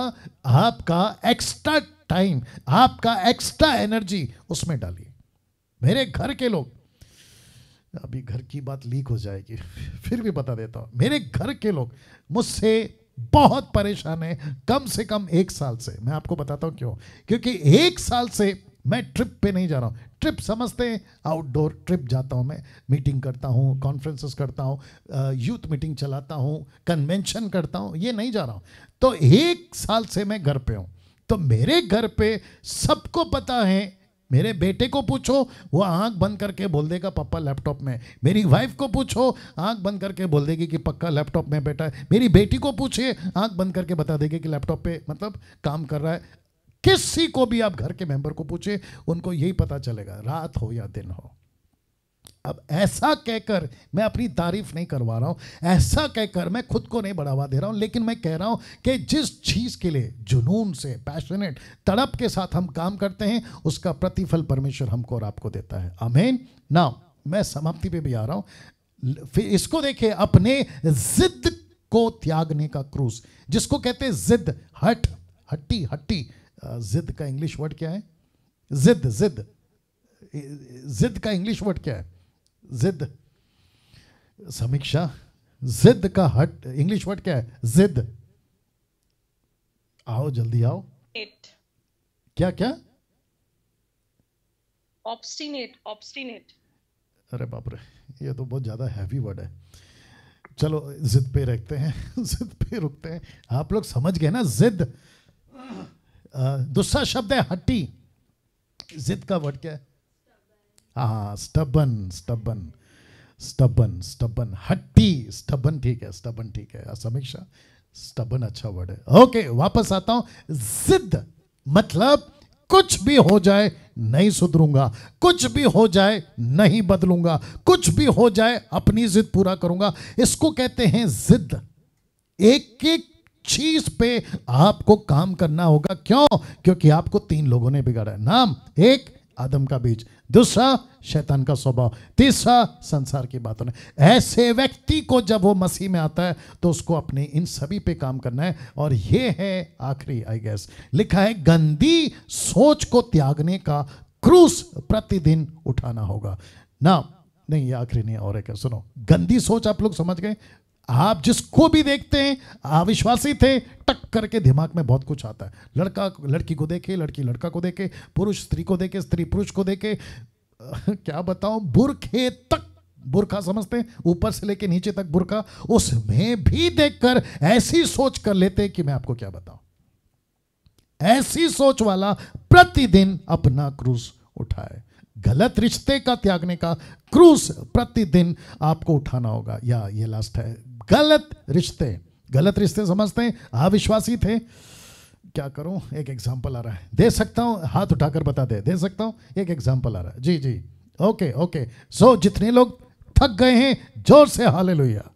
आपका एक्स्ट्रा टाइम आपका एक्स्ट्रा एनर्जी उसमें डालिए मेरे घर के लोग अभी घर की बात लीक हो जाएगी फिर भी बता देता हूं मेरे घर के लोग मुझसे बहुत परेशान है कम से कम एक साल से मैं आपको बताता हूं क्यों क्योंकि एक साल से मैं ट्रिप पे नहीं जा रहा हूँ ट्रिप समझते हैं आउटडोर ट्रिप जाता हूँ मैं मीटिंग करता हूँ कॉन्फ्रेंसेस करता हूँ यूथ मीटिंग चलाता हूँ कन्वेंशन करता हूँ ये नहीं जा रहा हूँ तो एक साल से मैं घर पे हूँ तो मेरे घर पे सबको पता है मेरे बेटे को पूछो वो आंख बंद करके बोल देगा पापा लैपटॉप में मेरी वाइफ को पूछो आंख बंद करके बोल देगी कि पक्का लैपटॉप में बेटा है मेरी बेटी को पूछिए आंख बंद करके बता देगी कि लैपटॉप पे मतलब काम कर रहा है किसी को भी आप घर के मेंबर को पूछे उनको यही पता चलेगा रात हो या दिन हो अब ऐसा कहकर मैं अपनी तारीफ नहीं करवा रहा हूं ऐसा कहकर मैं खुद को नहीं बढ़ावा दे रहा हूं लेकिन मैं कह रहा हूं कि जिस चीज के लिए जुनून से पैशनेट तड़प के साथ हम काम करते हैं उसका प्रतिफल परमेश्वर हमको और आपको देता है अमेन ना मैं समाप्ति पे भी आ रहा हूं फिर इसको देखे अपने जिद को त्यागने का क्रूज जिसको कहते हैं जिद हट हट्टी हट्टी जिद का इंग्लिश वर्ड क्या है जिद जिद जिद का इंग्लिश वर्ड क्या है जिद समीक्षा जिद का हट इंग्लिश वर्ड क्या है जिद आओ जल्दी आओ इट क्या क्या ऑब्स्टिनेट ऑब्स्टिनेट अरे बाप रे ये तो बहुत ज़्यादा हैवी वर्ड है चलो जिद पे रखते हैं जिद पे रुकते हैं आप लोग समझ गए ना जिद दूसरा शब्द है हट्टी जिद का वर्ड क्या है हाँ स्टबन स्टबन स्टबन स्टबन हट्टी स्टबन ठीक है स्टबन ठीक है समीक्षा स्टबन अच्छा वर्ड है ओके वापस आता हूं जिद मतलब कुछ भी हो जाए नहीं सुधरूंगा कुछ भी हो जाए नहीं बदलूंगा कुछ भी हो जाए अपनी जिद पूरा करूंगा इसको कहते हैं जिद एक एक चीज पे आपको काम करना होगा क्यों क्योंकि आपको तीन लोगों ने बिगाड़ा है नाम एक आदम का बीज दूसरा शैतान का स्वभाव तीसरा संसार की बातों ने ऐसे व्यक्ति को जब वो मसीह में आता है तो उसको अपने इन सभी पे काम करना है और ये है आखिरी आई गैस लिखा है गंदी सोच को त्यागने का क्रूस प्रतिदिन उठाना होगा ना नहीं ये आखिरी नहीं और एक है सुनो गंदी सोच आप लोग समझ गए आप जिसको भी देखते हैं अविश्वासी थे टक करके दिमाग में बहुत कुछ आता है लड़का लड़की को देखे लड़की लड़का को देखे पुरुष स्त्री को देखे स्त्री पुरुष को देखे क्या बताऊं बुरखे तक बुरखा समझते हैं ऊपर से लेके नीचे तक बुरखा उसमें भी देखकर ऐसी सोच कर लेते कि मैं आपको क्या बताऊं ऐसी सोच वाला प्रतिदिन अपना क्रूज उठाए गलत रिश्ते का त्यागने का क्रूज प्रतिदिन आपको उठाना होगा या ये लास्ट है गलत रिश्ते गलत रिश्ते समझते हैं अविश्वासी थे क्या करूं एक एग्जांपल आ रहा है दे सकता हूं हाथ उठाकर बता दे दे सकता हूं एक एग्जांपल आ रहा है जी जी ओके ओके सो जितने लोग थक गए हैं जोर से हाले लोहिया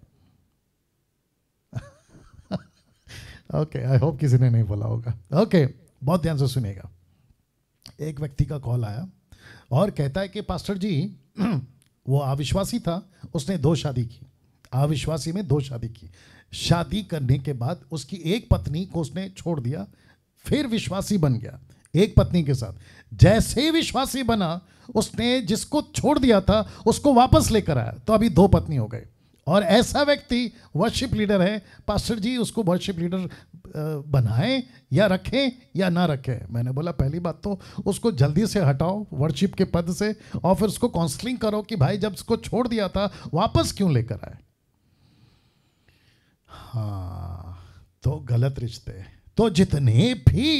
ओके आई होप किसी ने नहीं बोला होगा ओके okay, बहुत ध्यान से सुनेगा एक व्यक्ति का कॉल आया और कहता है कि पास्टर जी वो अविश्वासी था उसने दो शादी की अविश्वासी में दो शादी की शादी करने के बाद उसकी एक पत्नी को उसने छोड़ दिया फिर विश्वासी बन गया एक पत्नी के साथ जैसे ही विश्वासी बना उसने जिसको छोड़ दिया था उसको वापस लेकर आया तो अभी दो पत्नी हो गए और ऐसा व्यक्ति वर्शिप लीडर है पास्टर जी उसको वर्शिप लीडर बनाए या रखें या ना रखें मैंने बोला पहली बात तो उसको जल्दी से हटाओ वर्शिप के पद से और फिर उसको काउंसलिंग करो कि भाई जब उसको छोड़ दिया था वापस क्यों लेकर आए हाँ तो गलत रिश्ते तो जितने भी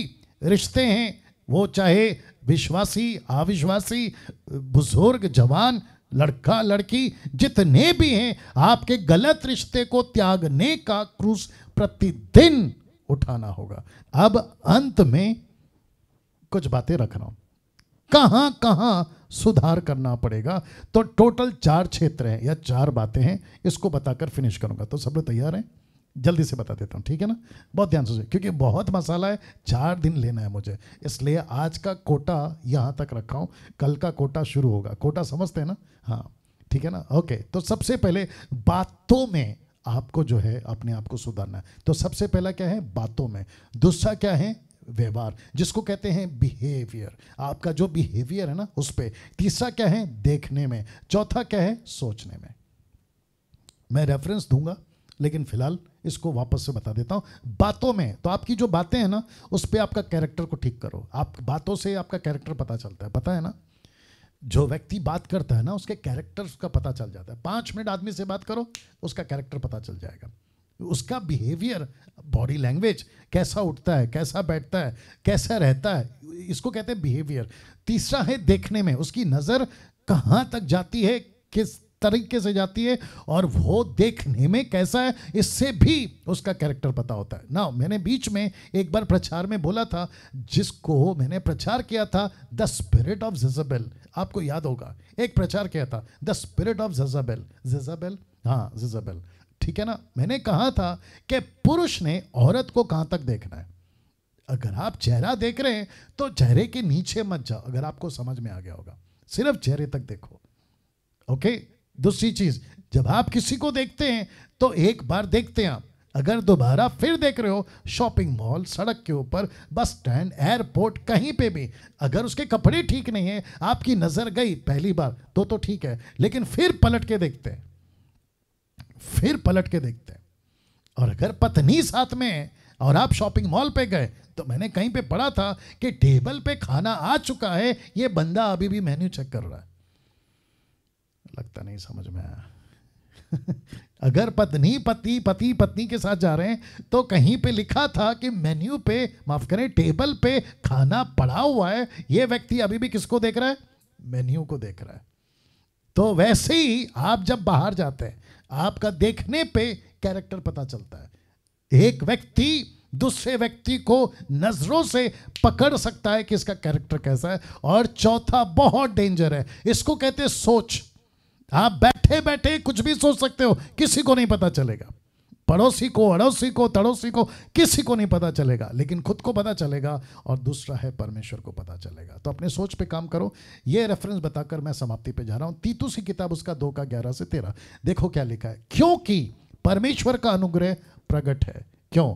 रिश्ते हैं वो चाहे विश्वासी अविश्वासी बुजुर्ग जवान लड़का लड़की जितने भी हैं आपके गलत रिश्ते को त्यागने का क्रूस प्रतिदिन उठाना होगा अब अंत में कुछ बातें रख रहा हूं कहां कहां सुधार करना पड़ेगा तो टोटल चार क्षेत्र हैं या चार बातें हैं इसको बताकर फिनिश करूंगा तो सब लोग तैयार हैं जल्दी से बता देता हूँ ठीक है ना बहुत ध्यान से क्योंकि बहुत मसाला है चार दिन लेना है मुझे इसलिए आज का कोटा यहाँ तक रखा हूँ कल का कोटा शुरू होगा कोटा समझते हैं ना हाँ ठीक है ना ओके तो सबसे पहले बातों में आपको जो है अपने आप को सुधारना है तो सबसे पहला क्या है बातों में दूसरा क्या है व्यवहार जिसको कहते हैं बिहेवियर आपका जो बिहेवियर है ना उस पर तीसरा क्या है देखने में चौथा क्या है सोचने में मैं रेफरेंस दूंगा लेकिन फिलहाल इसको वापस से बता देता हूँ बातों में तो आपकी जो बातें हैं ना उस पर आपका कैरेक्टर को ठीक करो आप बातों से आपका कैरेक्टर पता चलता है पता है ना जो व्यक्ति बात करता है ना उसके कैरेक्टर का पता चल जाता है पाँच मिनट आदमी से बात करो उसका कैरेक्टर पता चल जाएगा उसका बिहेवियर बॉडी लैंग्वेज कैसा उठता है कैसा बैठता है कैसा रहता है इसको कहते हैं बिहेवियर तीसरा है देखने में उसकी नज़र कहाँ तक जाती है किस तरीके से जाती है और वो देखने में कैसा है इससे भी उसका कैरेक्टर पता होता है ना मैंने बीच में एक बार प्रचार में बोला था जिसको मैंने प्रचार किया था द स्पिरिट ऑफ जजाबेल आपको याद होगा एक प्रचार किया था the spirit of Jezebel Jezebel हाँ जजाबेल ठीक है ना मैंने कहा था कि पुरुष ने औरत को कहाँ तक देखना है अगर आप चेहरा देख रहे हैं तो चेहरे के नीचे मत जाओ अगर आपको समझ में आ गया होगा सिर्फ चेहरे तक देखो ओके okay? दूसरी चीज जब आप किसी को देखते हैं तो एक बार देखते हैं आप अगर दोबारा फिर देख रहे हो शॉपिंग मॉल सड़क के ऊपर बस स्टैंड एयरपोर्ट कहीं पे भी अगर उसके कपड़े ठीक नहीं है आपकी नजर गई पहली बार तो तो ठीक है लेकिन फिर पलट के देखते हैं फिर पलट के देखते हैं और अगर पत्नी साथ में है और आप शॉपिंग मॉल पे गए तो मैंने कहीं पे पढ़ा था कि टेबल पे खाना आ चुका है ये बंदा अभी भी मेन्यू चेक कर रहा है लगता नहीं समझ में आया अगर पत्नी पति पति पत्नी के साथ जा रहे हैं तो कहीं पे लिखा था कि मेन्यू पे माफ करें टेबल पे खाना पड़ा हुआ है ये व्यक्ति अभी भी किसको देख रहा है मेन्यू को देख रहा है तो वैसे ही आप जब बाहर जाते हैं आपका देखने पे कैरेक्टर पता चलता है एक व्यक्ति दूसरे व्यक्ति को नजरों से पकड़ सकता है कि इसका कैरेक्टर कैसा है और चौथा बहुत डेंजर है इसको कहते हैं सोच आप हाँ, बैठे बैठे कुछ भी सोच सकते हो किसी को नहीं पता चलेगा पड़ोसी को अड़ोसी को तड़ोसी को किसी को नहीं पता चलेगा लेकिन खुद को पता चलेगा और दूसरा है परमेश्वर को पता चलेगा तो अपने सोच पे काम करो ये रेफरेंस बताकर मैं समाप्ति पे जा रहा हूं तीतू सी किताब उसका दो का ग्यारह से तेरह देखो क्या लिखा है क्योंकि परमेश्वर का अनुग्रह प्रकट है क्यों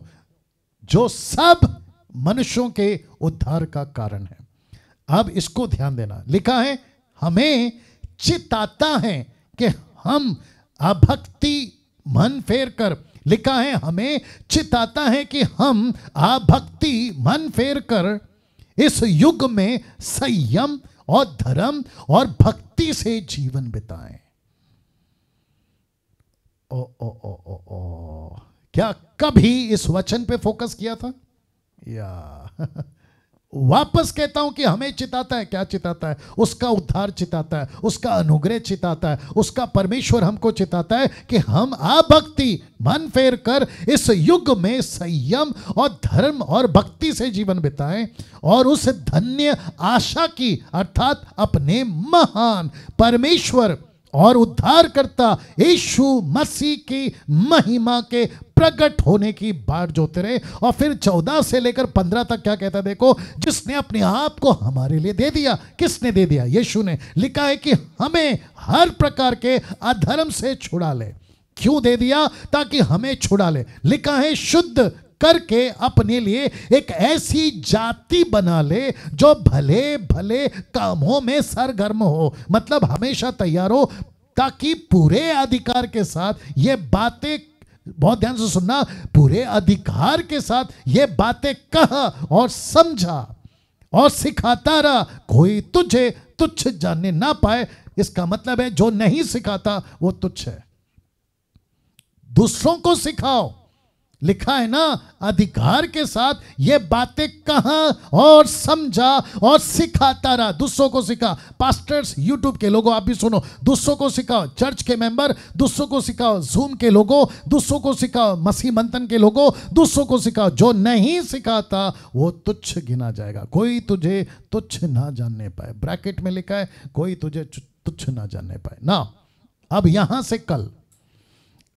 जो सब मनुष्यों के उद्धार का कारण है अब इसको ध्यान देना लिखा है हमें चिताता है कि हम अभक्ति मन फेर कर लिखा है हमें चिताता है कि हम आभक्ति मन फेर कर इस युग में संयम और धर्म और भक्ति से जीवन बिताएं ओ ओ ओ ओ ओ क्या कभी इस वचन पे फोकस किया था या वापस कहता हूं कि हमें चिताता है क्या चिताता है उसका उद्धार चिताता है उसका अनुग्रह चिताता है उसका परमेश्वर हमको चिताता है कि हम आभक्ति मन फेर कर इस युग में संयम और धर्म और भक्ति से जीवन बिताएं और उस धन्य आशा की अर्थात अपने महान परमेश्वर और उद्धारकर्ता यीशु मसीह की महिमा के प्रकट होने की बात जोते रहे और फिर चौदह से लेकर पंद्रह तक क्या कहता है देखो जिसने अपने आप को हमारे लिए दे दिया किसने दे दिया यीशु ने लिखा है कि हमें हर प्रकार के अधर्म से छुड़ा ले क्यों दे दिया ताकि हमें छुड़ा ले लिखा है शुद्ध करके अपने लिए एक ऐसी जाति बना ले जो भले भले कामों में सरगर्म हो मतलब हमेशा तैयार हो ताकि पूरे अधिकार के साथ ये बातें बहुत ध्यान से सुनना पूरे अधिकार के साथ ये बातें कहा और समझा और सिखाता रहा कोई तुझे तुच्छ जानने ना पाए इसका मतलब है जो नहीं सिखाता वो तुच्छ है दूसरों को सिखाओ लिखा है ना अधिकार के साथ ये बातें कहा और समझा और सिखाता रहा दूसरों को सिखा पास्टर्स यूट्यूब के लोगों आप भी सुनो दूसरों को सिखाओ चर्च के मेंबर दूसरों को सिखाओ जूम के लोगों दूसरों को सिखाओ मसी मंथन के लोगों दूसरों को सिखाओ जो नहीं सिखाता वो तुच्छ गिना जाएगा कोई तुझे तुच्छ ना जानने पाए ब्रैकेट में लिखा है कोई तुझे तुच्छ ना जानने पाए ना अब यहां से कल